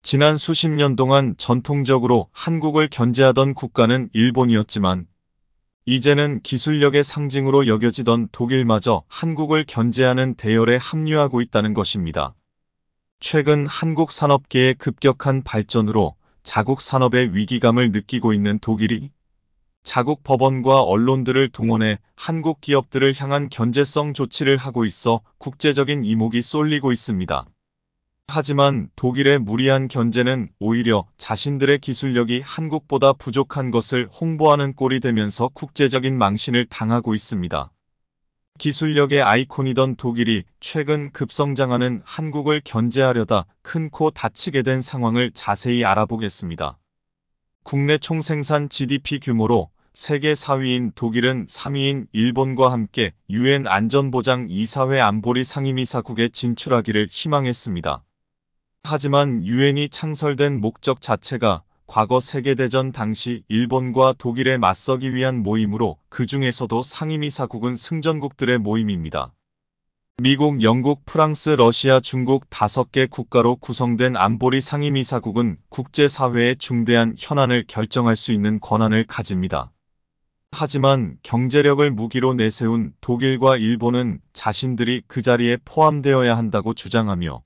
지난 수십 년 동안 전통적으로 한국을 견제하던 국가는 일본이었지만 이제는 기술력의 상징으로 여겨지던 독일마저 한국을 견제하는 대열에 합류하고 있다는 것입니다. 최근 한국 산업계의 급격한 발전으로 자국 산업의 위기감을 느끼고 있는 독일이 자국 법원과 언론들을 동원해 한국 기업들을 향한 견제성 조치를 하고 있어 국제적인 이목이 쏠리고 있습니다. 하지만 독일의 무리한 견제는 오히려 자신들의 기술력이 한국보다 부족한 것을 홍보하는 꼴이 되면서 국제적인 망신을 당하고 있습니다. 기술력의 아이콘이던 독일이 최근 급성장하는 한국을 견제하려다 큰 코 다치게 된 상황을 자세히 알아보겠습니다. 국내 총생산 GDP 규모로 세계 4위인 독일은 3위인 일본과 함께 UN 안전보장 이사회 안보리 상임이사국에 진출하기를 희망했습니다. 하지만 유엔이 창설된 목적 자체가 과거 세계대전 당시 일본과 독일에 맞서기 위한 모임으로 그 중에서도 상임이사국은 승전국들의 모임입니다. 미국, 영국, 프랑스, 러시아, 중국 다섯 개 국가로 구성된 안보리 상임이사국은 국제사회의 중대한 현안을 결정할 수 있는 권한을 가집니다. 하지만 경제력을 무기로 내세운 독일과 일본은 자신들이 그 자리에 포함되어야 한다고 주장하며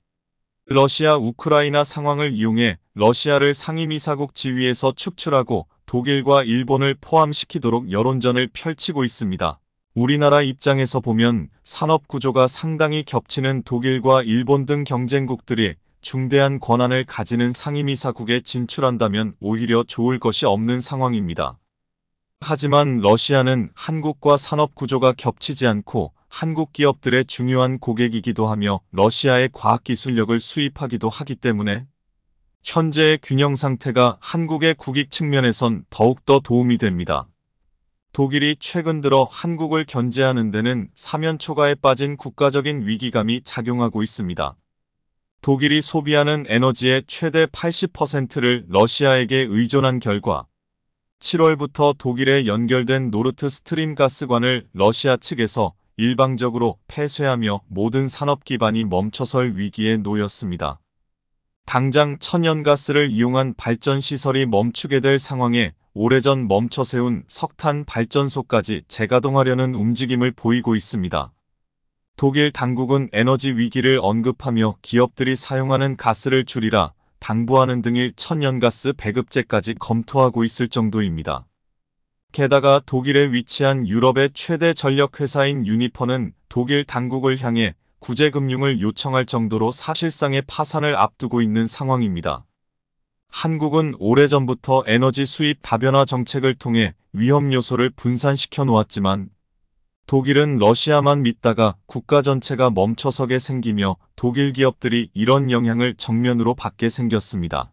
러시아 우크라이나 상황을 이용해 러시아를 상임이사국 지위에서 축출하고 독일과 일본을 포함시키도록 여론전을 펼치고 있습니다. 우리나라 입장에서 보면 산업 구조가 상당히 겹치는 독일과 일본 등 경쟁국들이 중대한 권한을 가지는 상임이사국에 진출한다면 오히려 좋을 것이 없는 상황입니다. 하지만 러시아는 한국과 산업 구조가 겹치지 않고 한국 기업들의 중요한 고객이기도 하며 러시아의 과학기술력을 수입하기도 하기 때문에 현재의 균형 상태가 한국의 국익 측면에선 더욱더 도움이 됩니다. 독일이 최근 들어 한국을 견제하는 데는 사면초가에 빠진 국가적인 위기감이 작용하고 있습니다. 독일이 소비하는 에너지의 최대 80%를 러시아에게 의존한 결과 7월부터 독일에 연결된 노르트 스트림 가스관을 러시아 측에서 일방적으로 폐쇄하며 모든 산업 기반이 멈춰설 위기에 놓였습니다. 당장 천연가스를 이용한 발전시설이 멈추게 될 상황에 오래전 멈춰세운 석탄 발전소까지 재가동하려는 움직임을 보이고 있습니다. 독일 당국은 에너지 위기를 언급하며 기업들이 사용하는 가스를 줄이라 당부하는 등일 천연가스 배급제까지 검토하고 있을 정도입니다. 게다가 독일에 위치한 유럽의 최대 전력회사인 유니퍼는 독일 당국을 향해 구제금융을 요청할 정도로 사실상의 파산을 앞두고 있는 상황입니다. 한국은 오래전부터 에너지 수입 다변화 정책을 통해 위험 요소를 분산시켜 놓았지만 독일은 러시아만 믿다가 국가 전체가 멈춰서게 생기며 독일 기업들이 이런 영향을 정면으로 받게 생겼습니다.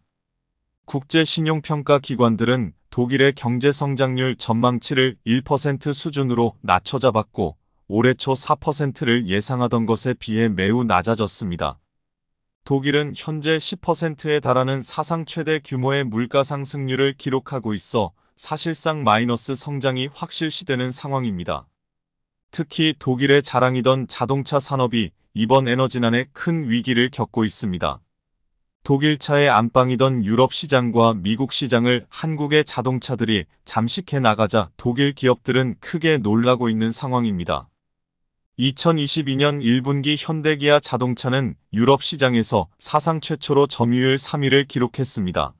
국제신용평가기관들은 독일의 경제성장률 전망치를 1% 수준으로 낮춰 잡았고 올해 초 4%를 예상하던 것에 비해 매우 낮아졌습니다. 독일은 현재 10%에 달하는 사상 최대 규모의 물가상승률을 기록하고 있어 사실상 마이너스 성장이 확실시되는 상황입니다. 특히 독일의 자랑이던 자동차 산업이 이번 에너지난에 큰 위기를 겪고 있습니다. 독일차의 안방이던 유럽 시장과 미국 시장을 한국의 자동차들이 잠식해 나가자 독일 기업들은 크게 놀라고 있는 상황입니다. 2022년 1분기 현대기아 자동차는 유럽 시장에서 사상 최초로 점유율 3위를 기록했습니다.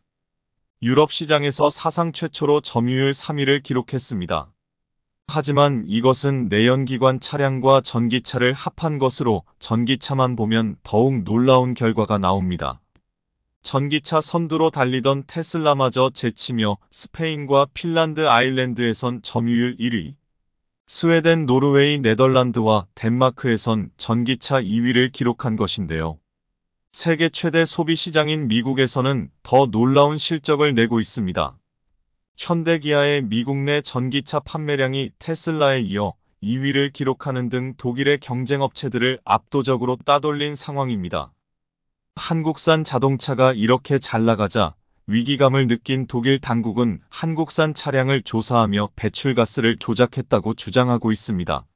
유럽 시장에서 사상 최초로 점유율 3위를 기록했습니다. 하지만 이것은 내연기관 차량과 전기차를 합한 것으로 전기차만 보면 더욱 놀라운 결과가 나옵니다. 전기차 선두로 달리던 테슬라마저 제치며 스페인과 핀란드 아일랜드에선 점유율 1위, 스웨덴, 노르웨이, 네덜란드와 덴마크에선 전기차 2위를 기록한 것인데요. 세계 최대 소비 시장인 미국에서는 더 놀라운 실적을 내고 있습니다. 현대기아의 미국 내 전기차 판매량이 테슬라에 이어 2위를 기록하는 등 독일의 경쟁업체들을 압도적으로 따돌린 상황입니다. 한국산 자동차가 이렇게 잘 나가자 위기감을 느낀 독일 당국은 한국산 차량을 조사하며 배출가스를 조작했다고 주장하고 있습니다.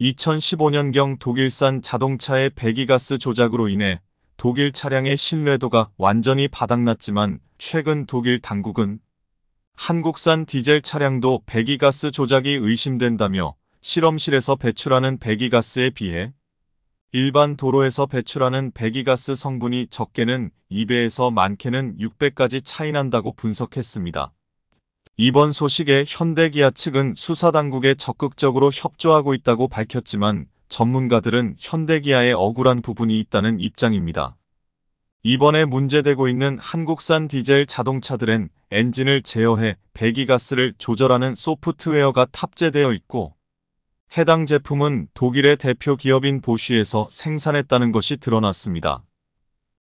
2015년경 독일산 자동차의 배기가스 조작으로 인해 독일 차량의 신뢰도가 완전히 바닥났지만 최근 독일 당국은 한국산 디젤 차량도 배기가스 조작이 의심된다며 실험실에서 배출하는 배기가스에 비해 일반 도로에서 배출하는 배기가스 성분이 적게는 2배에서 많게는 6배까지 차이난다고 분석했습니다. 이번 소식에 현대기아 측은 수사당국에 적극적으로 협조하고 있다고 밝혔지만 전문가들은 현대기아의 억울한 부분이 있다는 입장입니다. 이번에 문제되고 있는 한국산 디젤 자동차들엔 엔진을 제어해 배기가스를 조절하는 소프트웨어가 탑재되어 있고 해당 제품은 독일의 대표 기업인 보쉬에서 생산했다는 것이 드러났습니다.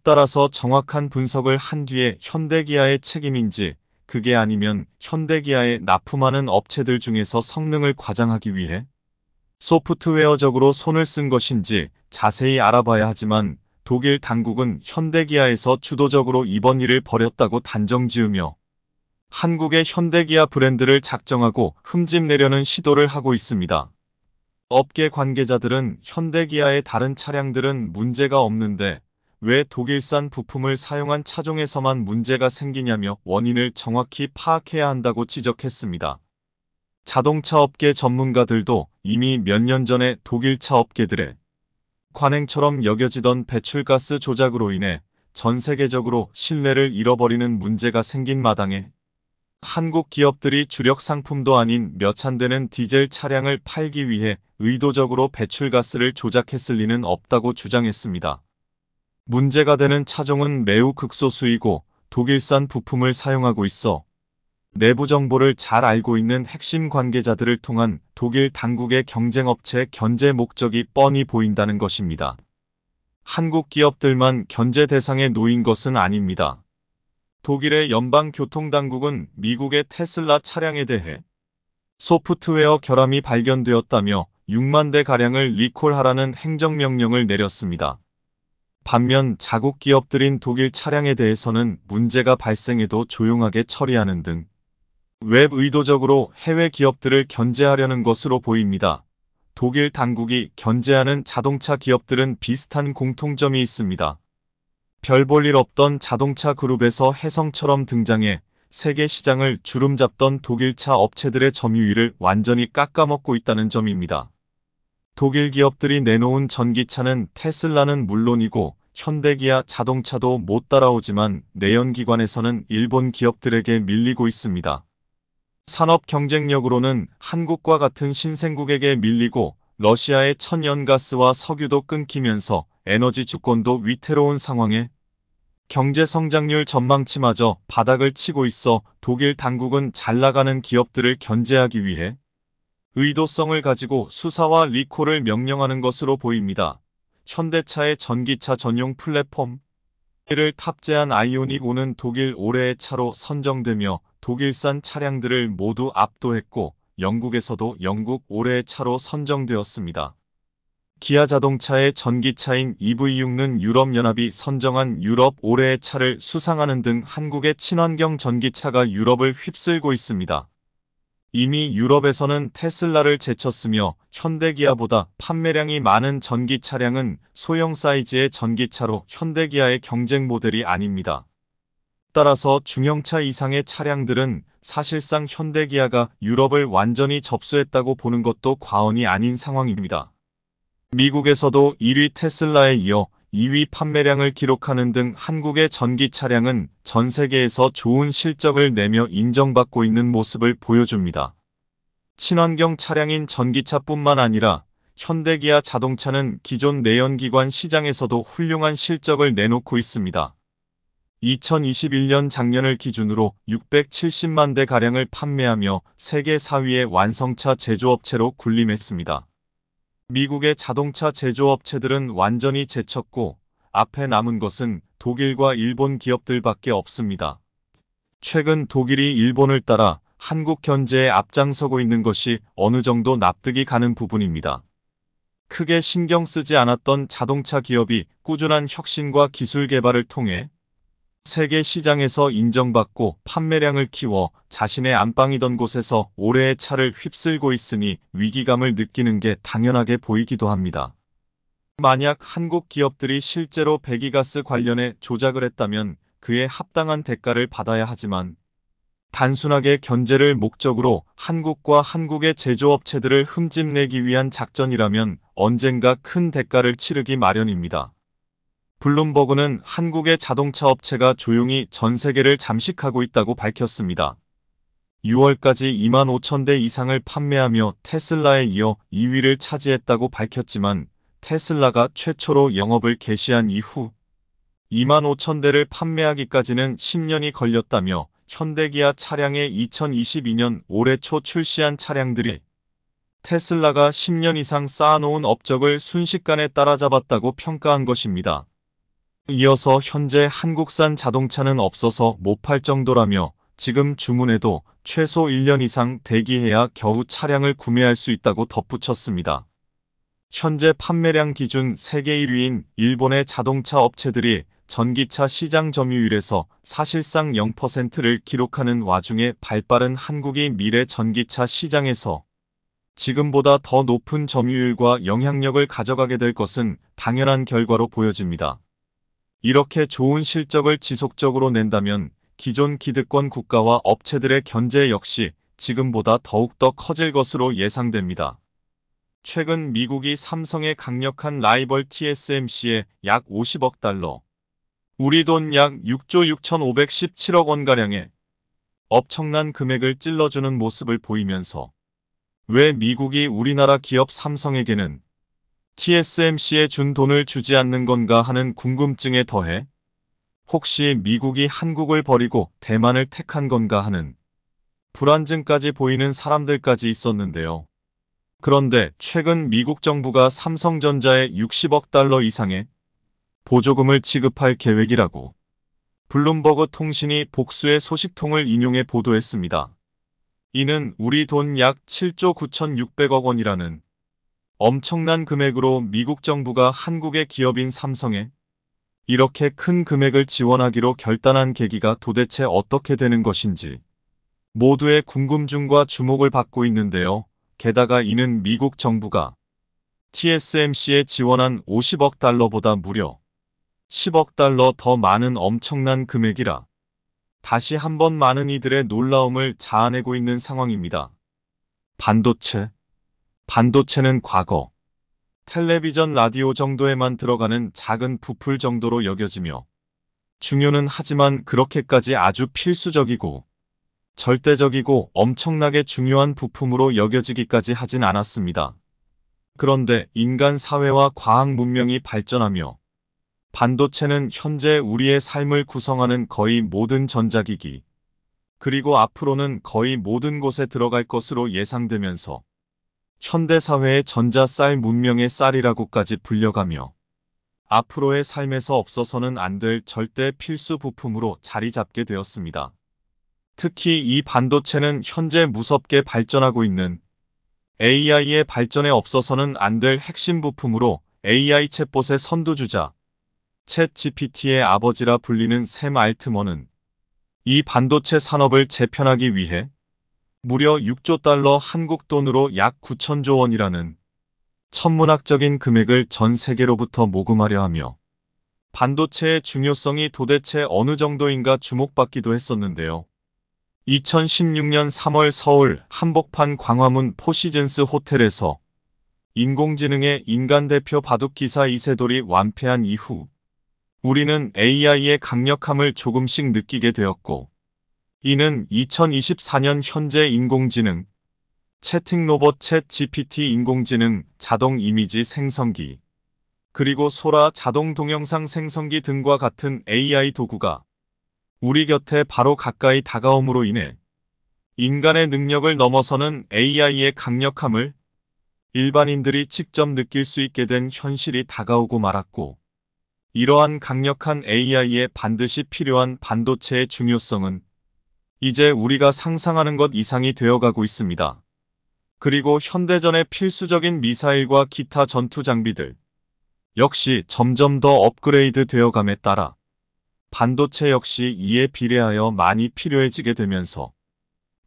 따라서 정확한 분석을 한 뒤에 현대기아의 책임인지 그게 아니면 현대기아에 납품하는 업체들 중에서 성능을 과장하기 위해 소프트웨어적으로 손을 쓴 것인지 자세히 알아봐야 하지만 독일 당국은 현대기아에서 주도적으로 이번 일을 벌였다고 단정지으며 한국의 현대기아 브랜드를 작정하고 흠집내려는 시도를 하고 있습니다. 업계 관계자들은 현대기아의 다른 차량들은 문제가 없는데 왜 독일산 부품을 사용한 차종에서만 문제가 생기냐며 원인을 정확히 파악해야 한다고 지적했습니다. 자동차 업계 전문가들도 이미 몇 년 전에 독일차 업계들의 관행처럼 여겨지던 배출가스 조작으로 인해 전 세계적으로 신뢰를 잃어버리는 문제가 생긴 마당에 한국 기업들이 주력 상품도 아닌 몇안 되는 디젤 차량을 팔기 위해 의도적으로 배출가스를 조작했을 리는 없다고 주장했습니다. 문제가 되는 차종은 매우 극소수이고 독일산 부품을 사용하고 있어 내부 정보를 잘 알고 있는 핵심 관계자들을 통한 독일 당국의 경쟁업체 견제 목적이 뻔히 보인다는 것입니다. 한국 기업들만 견제 대상에 놓인 것은 아닙니다. 독일의 연방교통당국은 미국의 테슬라 차량에 대해 소프트웨어 결함이 발견되었다며 6만 대가량을 리콜하라는 행정명령을 내렸습니다. 반면 자국 기업들인 독일 차량에 대해서는 문제가 발생해도 조용하게 처리하는 등 웹 의도적으로 해외 기업들을 견제하려는 것으로 보입니다. 독일 당국이 견제하는 자동차 기업들은 비슷한 공통점이 있습니다. 별볼일 없던 자동차 그룹에서 혜성처럼 등장해 세계 시장을 주름잡던 독일차 업체들의 점유율을 완전히 깎아먹고 있다는 점입니다. 독일 기업들이 내놓은 전기차는 테슬라는 물론이고 현대기아 자동차도 못 따라오지만 내연기관에서는 일본 기업들에게 밀리고 있습니다. 산업 경쟁력으로는 한국과 같은 신생국에게 밀리고 러시아의 천연가스와 석유도 끊기면서 에너지 주권도 위태로운 상황에 경제 성장률 전망치마저 바닥을 치고 있어 독일 당국은 잘 나가는 기업들을 견제하기 위해 의도성을 가지고 수사와 리콜을 명령하는 것으로 보입니다. 현대차의 전기차 전용 플랫폼 를 탑재한 아이오닉 5는 독일 올해의 차로 선정되며 독일산 차량들을 모두 압도했고 영국에서도 영국 올해의 차로 선정되었습니다. 기아 자동차의 전기차인 EV6는 유럽연합이 선정한 유럽 올해의 차를 수상하는 등 한국의 친환경 전기차가 유럽을 휩쓸고 있습니다. 이미 유럽에서는 테슬라를 제쳤으며 현대기아보다 판매량이 많은 전기 차량은 소형 사이즈의 전기차로 현대기아의 경쟁 모델이 아닙니다. 따라서 중형차 이상의 차량들은 사실상 현대기아가 유럽을 완전히 접수했다고 보는 것도 과언이 아닌 상황입니다. 미국에서도 1위 테슬라에 이어 2위 판매량을 기록하는 등 한국의 전기 차량은 전 세계에서 좋은 실적을 내며 인정받고 있는 모습을 보여줍니다. 친환경 차량인 전기차뿐만 아니라 현대기아 자동차는 기존 내연기관 시장에서도 훌륭한 실적을 내놓고 있습니다. 2021년 작년을 기준으로 670만 대 가량을 판매하며 세계 4위의 완성차 제조업체로 군림했습니다. 미국의 자동차 제조업체들은 완전히 제쳤고 앞에 남은 것은 독일과 일본 기업들밖에 없습니다. 최근 독일이 일본을 따라 한국 견제에 앞장서고 있는 것이 어느 정도 납득이 가는 부분입니다. 크게 신경 쓰지 않았던 자동차 기업이 꾸준한 혁신과 기술 개발을 통해 세계 시장에서 인정받고 판매량을 키워 자신의 안방이던 곳에서 올해의 차를 휩쓸고 있으니 위기감을 느끼는 게 당연하게 보이기도 합니다. 만약 한국 기업들이 실제로 배기가스 관련해 조작을 했다면 그에 합당한 대가를 받아야 하지만 단순하게 견제를 목적으로 한국과 한국의 제조업체들을 흠집내기 위한 작전이라면 언젠가 큰 대가를 치르기 마련입니다. 블룸버그는 한국의 자동차 업체가 조용히 전 세계를 잠식하고 있다고 밝혔습니다. 6월까지 2만 5천 대 이상을 판매하며 테슬라에 이어 2위를 차지했다고 밝혔지만 테슬라가 최초로 영업을 개시한 이후 2만 5천 대를 판매하기까지는 10년이 걸렸다며 현대기아 차량의 2022년 올해 초 출시한 차량들이 테슬라가 10년 이상 쌓아놓은 업적을 순식간에 따라잡았다고 평가한 것입니다. 이어서 현재 한국산 자동차는 없어서 못 팔 정도라며 지금 주문해도 최소 1년 이상 대기해야 겨우 차량을 구매할 수 있다고 덧붙였습니다. 현재 판매량 기준 세계 1위인 일본의 자동차 업체들이 전기차 시장 점유율에서 사실상 0%를 기록하는 와중에 발빠른 한국이 미래 전기차 시장에서 지금보다 더 높은 점유율과 영향력을 가져가게 될 것은 당연한 결과로 보여집니다. 이렇게 좋은 실적을 지속적으로 낸다면 기존 기득권 국가와 업체들의 견제 역시 지금보다 더욱더 커질 것으로 예상됩니다. 최근 미국이 삼성의 강력한 라이벌 TSMC에 약 50억 달러, 우리 돈 약 6조 6,517억 원가량의 엄청난 금액을 찔러주는 모습을 보이면서 왜 미국이 우리나라 기업 삼성에게는 TSMC에 준 돈을 주지 않는 건가 하는 궁금증에 더해 혹시 미국이 한국을 버리고 대만을 택한 건가 하는 불안증까지 보이는 사람들까지 있었는데요. 그런데 최근 미국 정부가 삼성전자에 60억 달러 이상의 보조금을 지급할 계획이라고 블룸버그 통신이 복수의 소식통을 인용해 보도했습니다. 이는 우리 돈 약 7조 9,600억 원이라는 엄청난 금액으로 미국 정부가 한국의 기업인 삼성에 이렇게 큰 금액을 지원하기로 결단한 계기가 도대체 어떻게 되는 것인지 모두의 궁금증과 주목을 받고 있는데요. 게다가 이는 미국 정부가 TSMC에 지원한 50억 달러보다 무려 10억 달러 더 많은 엄청난 금액이라 다시 한번 많은 이들의 놀라움을 자아내고 있는 상황입니다. 반도체 반도체는 과거 텔레비전 라디오 정도에만 들어가는 작은 부풀 정도로 여겨지며 중요는 하지만 그렇게까지 아주 필수적이고 절대적이고 엄청나게 중요한 부품으로 여겨지기까지 하진 않았습니다. 그런데 인간 사회와 과학 문명이 발전하며 반도체는 현재 우리의 삶을 구성하는 거의 모든 전자기기 그리고 앞으로는 거의 모든 곳에 들어갈 것으로 예상되면서 현대사회의 전자쌀 문명의 쌀이라고까지 불려가며 앞으로의 삶에서 없어서는 안 될 절대 필수 부품으로 자리 잡게 되었습니다. 특히 이 반도체는 현재 무섭게 발전하고 있는 AI의 발전에 없어서는 안 될 핵심 부품으로 AI 챗봇의 선두주자, 챗 GPT의 아버지라 불리는 샘 알트먼은 이 반도체 산업을 재편하기 위해 무려 6조 달러 한국 돈으로 약 9천조 원이라는 천문학적인 금액을 전 세계로부터 모금하려 하며 반도체의 중요성이 도대체 어느 정도인가 주목받기도 했었는데요. 2016년 3월 서울 한복판 광화문 포시즌스 호텔에서 인공지능의 인간 대표 바둑 기사 이세돌이 완패한 이후 우리는 AI의 강력함을 조금씩 느끼게 되었고 이는 2024년 현재 인공지능, 채팅 로봇 챗 GPT 인공지능 자동 이미지 생성기, 그리고 소라 자동 동영상 생성기 등과 같은 AI 도구가 우리 곁에 바로 가까이 다가옴으로 인해 인간의 능력을 넘어서는 AI의 강력함을 일반인들이 직접 느낄 수 있게 된 현실이 다가오고 말았고 이러한 강력한 AI에 반드시 필요한 반도체의 중요성은 이제 우리가 상상하는 것 이상이 되어가고 있습니다. 그리고 현대전의 필수적인 미사일과 기타 전투 장비들 역시 점점 더 업그레이드 되어감에 따라 반도체 역시 이에 비례하여 많이 필요해지게 되면서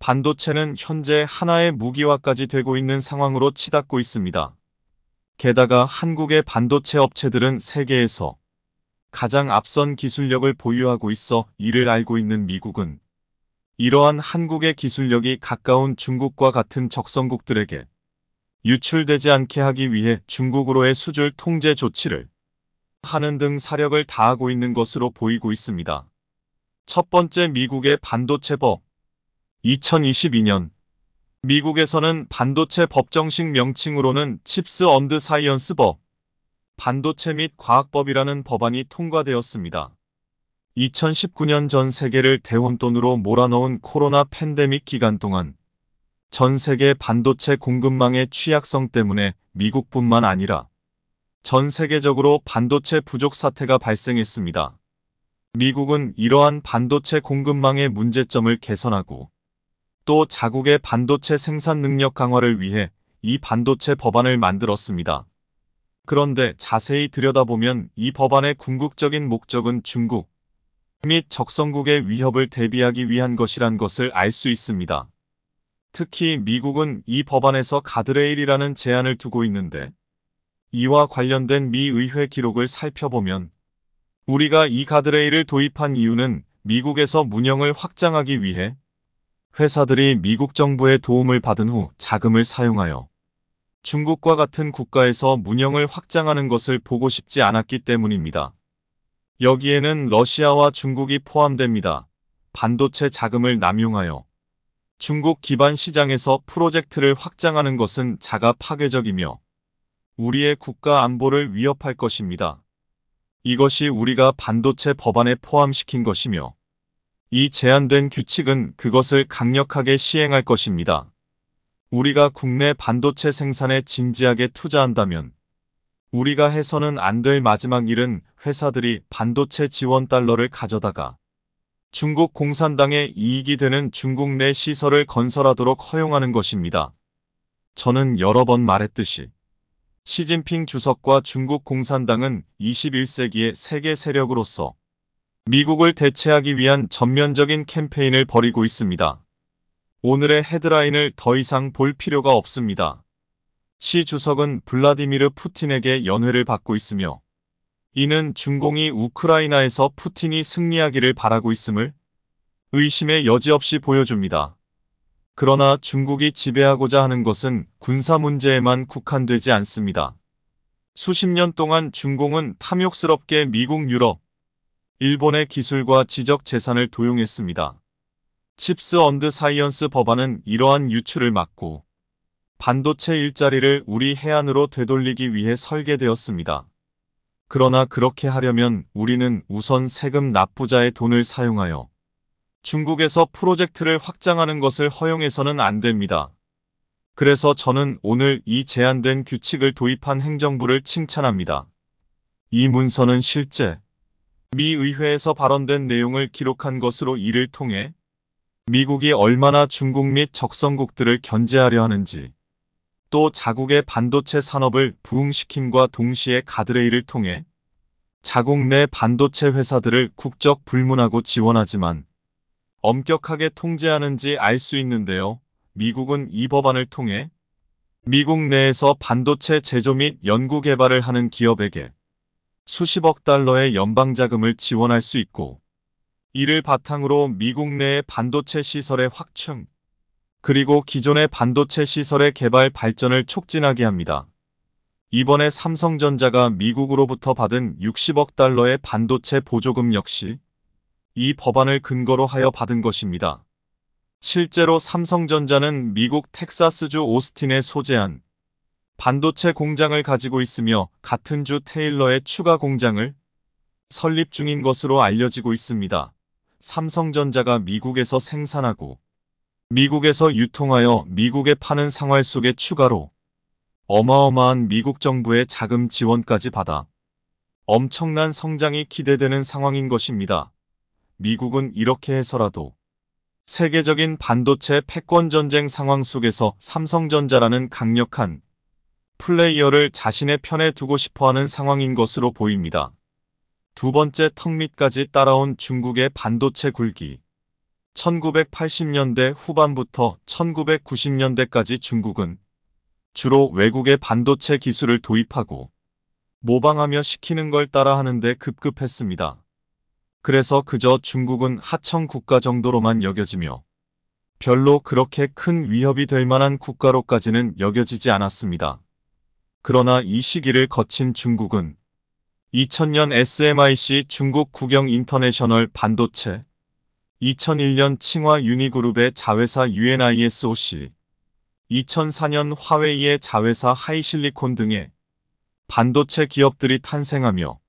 반도체는 현재 하나의 무기화까지 되고 있는 상황으로 치닫고 있습니다. 게다가 한국의 반도체 업체들은 세계에서 가장 앞선 기술력을 보유하고 있어 이를 알고 있는 미국은 이러한 한국의 기술력이 가까운 중국과 같은 적성국들에게 유출되지 않게 하기 위해 중국으로의 수출 통제 조치를 하는 등 사력을 다하고 있는 것으로 보이고 있습니다. 첫 번째 미국의 반도체법 2022년 미국에서는 반도체 법정식 명칭으로는 칩스 언드 사이언스 법, 반도체 및 과학법이라는 법안이 통과되었습니다. 2019년 전 세계를 대혼돈으로 몰아넣은 코로나 팬데믹 기간 동안 전 세계 반도체 공급망의 취약성 때문에 미국뿐만 아니라 전 세계적으로 반도체 부족 사태가 발생했습니다. 미국은 이러한 반도체 공급망의 문제점을 개선하고 또 자국의 반도체 생산 능력 강화를 위해 이 반도체 법안을 만들었습니다. 그런데 자세히 들여다보면 이 법안의 궁극적인 목적은 중국, 및 적성국의 위협을 대비하기 위한 것이란 것을 알 수 있습니다. 특히 미국은 이 법안에서 가드레일이라는 제안을 두고 있는데 이와 관련된 미 의회 기록을 살펴보면 우리가 이 가드레일을 도입한 이유는 미국에서 문영을 확장하기 위해 회사들이 미국 정부의 도움을 받은 후 자금을 사용하여 중국과 같은 국가에서 문영을 확장하는 것을 보고 싶지 않았기 때문입니다. 여기에는 러시아와 중국이 포함됩니다. 반도체 자금을 남용하여 중국 기반 시장에서 프로젝트를 확장하는 것은 자가 파괴적이며 우리의 국가 안보를 위협할 것입니다. 이것이 우리가 반도체 법안에 포함시킨 것이며 이 제한된 규칙은 그것을 강력하게 시행할 것입니다. 우리가 국내 반도체 생산에 진지하게 투자한다면 우리가 해서는 안 될 마지막 일은 회사들이 반도체 지원 달러를 가져다가 중국 공산당의 이익이 되는 중국 내 시설을 건설하도록 허용하는 것입니다. 저는 여러 번 말했듯이 시진핑 주석과 중국 공산당은 21세기의 세계 세력으로서 미국을 대체하기 위한 전면적인 캠페인을 벌이고 있습니다. 오늘의 헤드라인을 더 이상 볼 필요가 없습니다. 시 주석은 블라디미르 푸틴에게 연회를 받고 있으며 이는 중공이 우크라이나에서 푸틴이 승리하기를 바라고 있음을 의심의 여지없이 보여줍니다. 그러나 중국이 지배하고자 하는 것은 군사 문제에만 국한되지 않습니다. 수십 년 동안 중공은 탐욕스럽게 미국, 유럽, 일본의 기술과 지적 재산을 도용했습니다. 칩스 언드 사이언스 법안은 이러한 유출을 막고 반도체 일자리를 우리 해안으로 되돌리기 위해 설계되었습니다. 그러나 그렇게 하려면 우리는 우선 세금 납부자의 돈을 사용하여 중국에서 프로젝트를 확장하는 것을 허용해서는 안 됩니다. 그래서 저는 오늘 이 제한된 규칙을 도입한 행정부를 칭찬합니다. 이 문서는 실제 미 의회에서 발언된 내용을 기록한 것으로 이를 통해 미국이 얼마나 중국 및 적성국들을 견제하려 하는지 또 자국의 반도체 산업을 부흥시킴과 동시에 가드레일을 통해 자국 내 반도체 회사들을 국적 불문하고 지원하지만 엄격하게 통제하는지 알 수 있는데요. 미국은 이 법안을 통해 미국 내에서 반도체 제조 및 연구 개발을 하는 기업에게 수십억 달러의 연방 자금을 지원할 수 있고 이를 바탕으로 미국 내의 반도체 시설의 확충, 그리고 기존의 반도체 시설의 개발 발전을 촉진하게 합니다. 이번에 삼성전자가 미국으로부터 받은 60억 달러의 반도체 보조금 역시 이 법안을 근거로 하여 받은 것입니다. 실제로 삼성전자는 미국 텍사스주 오스틴에 소재한 반도체 공장을 가지고 있으며 같은 주 테일러의 추가 공장을 설립 중인 것으로 알려지고 있습니다. 삼성전자가 미국에서 생산하고 미국에서 유통하여 미국에 파는 상황 속에 추가로 어마어마한 미국 정부의 자금 지원까지 받아 엄청난 성장이 기대되는 상황인 것입니다. 미국은 이렇게 해서라도 세계적인 반도체 패권 전쟁 상황 속에서 삼성전자라는 강력한 플레이어를 자신의 편에 두고 싶어하는 상황인 것으로 보입니다. 두 번째 턱밑까지 따라온 중국의 반도체 굴기 1980년대 후반부터 1990년대까지 중국은 주로 외국의 반도체 기술을 도입하고 모방하며 시키는 걸 따라하는데 급급했습니다. 그래서 그저 중국은 하청 국가 정도로만 여겨지며 별로 그렇게 큰 위협이 될 만한 국가로까지는 여겨지지 않았습니다. 그러나 이 시기를 거친 중국은 2000년 SMIC 중국 국영 인터내셔널 반도체 2001년 칭화 유니그룹의 자회사 UNISOC, 2004년 화웨이의 자회사 하이실리콘 등의 반도체 기업들이 탄생하며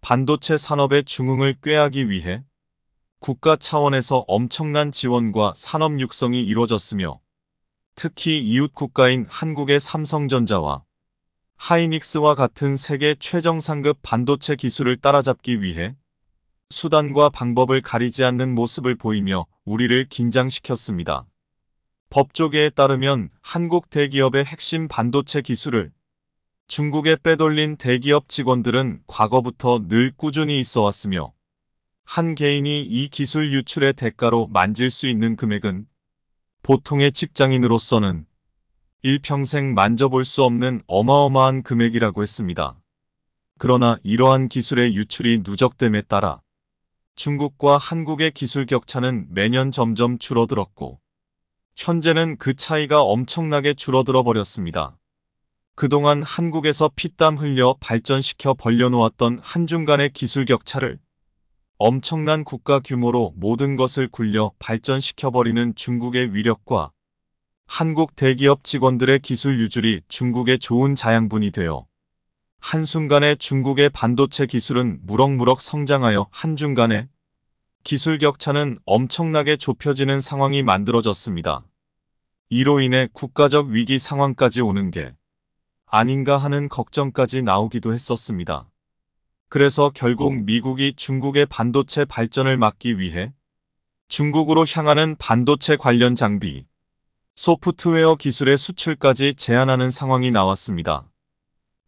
반도체 산업의 중흥을 꾀하기 위해 국가 차원에서 엄청난 지원과 산업 육성이 이루어졌으며 특히 이웃 국가인 한국의 삼성전자와 하이닉스와 같은 세계 최정상급 반도체 기술을 따라잡기 위해 수단과 방법을 가리지 않는 모습을 보이며 우리를 긴장시켰습니다. 법조계에 따르면 한국 대기업의 핵심 반도체 기술을 중국에 빼돌린 대기업 직원들은 과거부터 늘 꾸준히 있어 왔으며 한 개인이 이 기술 유출의 대가로 만질 수 있는 금액은 보통의 직장인으로서는 일평생 만져볼 수 없는 어마어마한 금액이라고 했습니다. 그러나 이러한 기술의 유출이 누적됨에 따라 중국과 한국의 기술 격차는 매년 점점 줄어들었고 현재는 그 차이가 엄청나게 줄어들어 버렸습니다. 그동안 한국에서 피땀 흘려 발전시켜 벌려놓았던 한중간의 기술 격차를 엄청난 국가 규모로 모든 것을 굴려 발전시켜버리는 중국의 위력과 한국 대기업 직원들의 기술 유출이 중국의 좋은 자양분이 되어 한순간에 중국의 반도체 기술은 무럭무럭 성장하여 한중간에 기술 격차는 엄청나게 좁혀지는 상황이 만들어졌습니다. 이로 인해 국가적 위기 상황까지 오는 게 아닌가 하는 걱정까지 나오기도 했었습니다. 그래서 결국 미국이 중국의 반도체 발전을 막기 위해 중국으로 향하는 반도체 관련 장비, 소프트웨어 기술의 수출까지 제한하는 상황이 나왔습니다.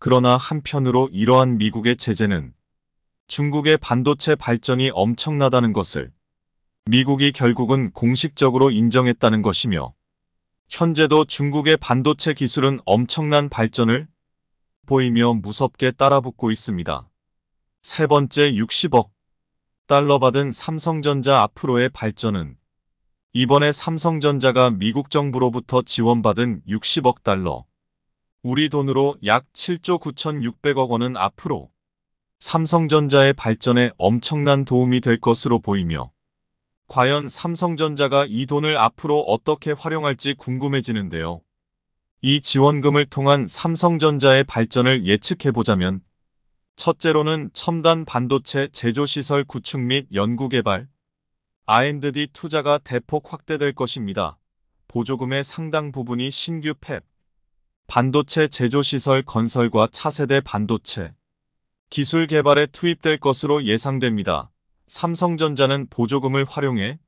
그러나 한편으로 이러한 미국의 제재는 중국의 반도체 발전이 엄청나다는 것을 미국이 결국은 공식적으로 인정했다는 것이며 현재도 중국의 반도체 기술은 엄청난 발전을 보이며 무섭게 따라붙고 있습니다. 세 번째 60억 달러 받은 삼성전자 앞으로의 발전은 이번에 삼성전자가 미국 정부로부터 지원받은 60억 달러 우리 돈으로 약 7조 9,600억 원은 앞으로 삼성전자의 발전에 엄청난 도움이 될 것으로 보이며 과연 삼성전자가 이 돈을 앞으로 어떻게 활용할지 궁금해지는데요. 이 지원금을 통한 삼성전자의 발전을 예측해보자면 첫째로는 첨단 반도체 제조시설 구축 및 연구개발, R&D 투자가 대폭 확대될 것입니다. 보조금의 상당 부분이 신규 팹, 반도체 제조시설 건설과 차세대 반도체 기술 개발에 투입될 것으로 예상됩니다. 삼성전자는 보조금을 활용해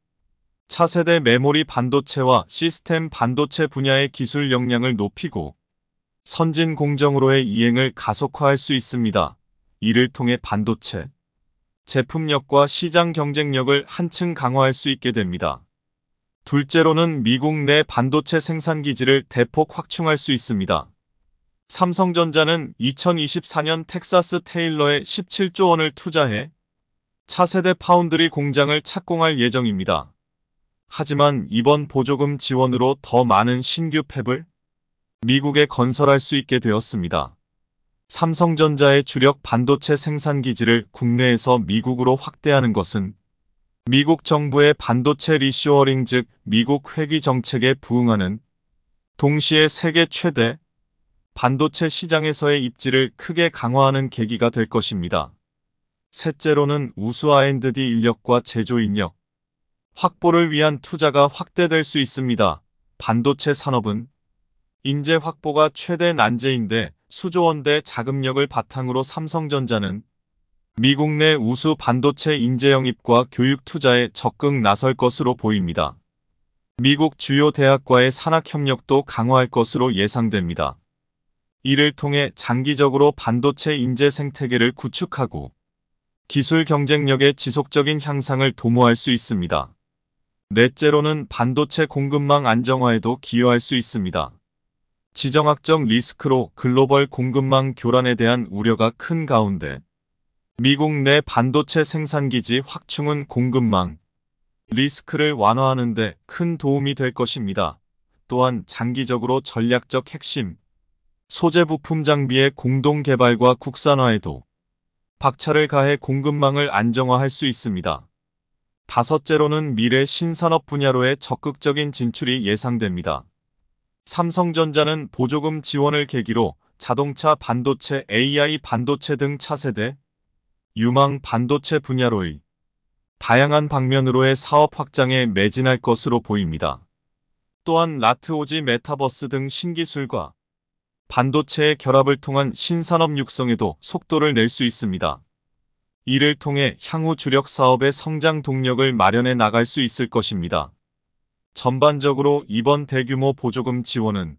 차세대 메모리 반도체와 시스템 반도체 분야의 기술 역량을 높이고 선진 공정으로의 이행을 가속화할 수 있습니다. 이를 통해 반도체 제품력과 시장 경쟁력을 한층 강화할 수 있게 됩니다. 둘째로는 미국 내 반도체 생산 기지를 대폭 확충할 수 있습니다. 삼성전자는 2024년 텍사스 테일러에 17조 원을 투자해 차세대 파운드리 공장을 착공할 예정입니다. 하지만 이번 보조금 지원으로 더 많은 신규 팹을 미국에 건설할 수 있게 되었습니다. 삼성전자의 주력 반도체 생산 기지를 국내에서 미국으로 확대하는 것은 미국 정부의 반도체 리쇼어링 즉 미국 회귀 정책에 부응하는 동시에 세계 최대 반도체 시장에서의 입지를 크게 강화하는 계기가 될 것입니다. 셋째로는 우수 R&D 인력과 제조 인력 확보를 위한 투자가 확대될 수 있습니다. 반도체 산업은 인재 확보가 최대 난제인데 수조원대 자금력을 바탕으로 삼성전자는 미국 내 우수 반도체 인재 영입과 교육 투자에 적극 나설 것으로 보입니다. 미국 주요 대학과의 산학 협력도 강화할 것으로 예상됩니다. 이를 통해 장기적으로 반도체 인재 생태계를 구축하고 기술 경쟁력의 지속적인 향상을 도모할 수 있습니다. 넷째로는 반도체 공급망 안정화에도 기여할 수 있습니다. 지정학적 리스크로 글로벌 공급망 교란에 대한 우려가 큰 가운데 미국 내 반도체 생산기지 확충은 공급망, 리스크를 완화하는 데 큰 도움이 될 것입니다. 또한 장기적으로 전략적 핵심, 소재 부품 장비의 공동 개발과 국산화에도 박차를 가해 공급망을 안정화할 수 있습니다. 다섯째로는 미래 신산업 분야로의 적극적인 진출이 예상됩니다. 삼성전자는 보조금 지원을 계기로 자동차 반도체, AI 반도체 등 차세대 유망 반도체 분야로의 다양한 방면으로의 사업 확장에 매진할 것으로 보입니다. 또한 라트오지 메타버스 등 신기술과 반도체의 결합을 통한 신산업 육성에도 속도를 낼 수 있습니다. 이를 통해 향후 주력 사업의 성장 동력을 마련해 나갈 수 있을 것입니다. 전반적으로 이번 대규모 보조금 지원은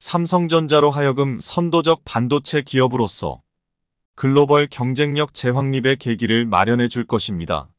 삼성전자로 하여금 선도적 반도체 기업으로서 글로벌 경쟁력 재확립의 계기를 마련해 줄 것입니다.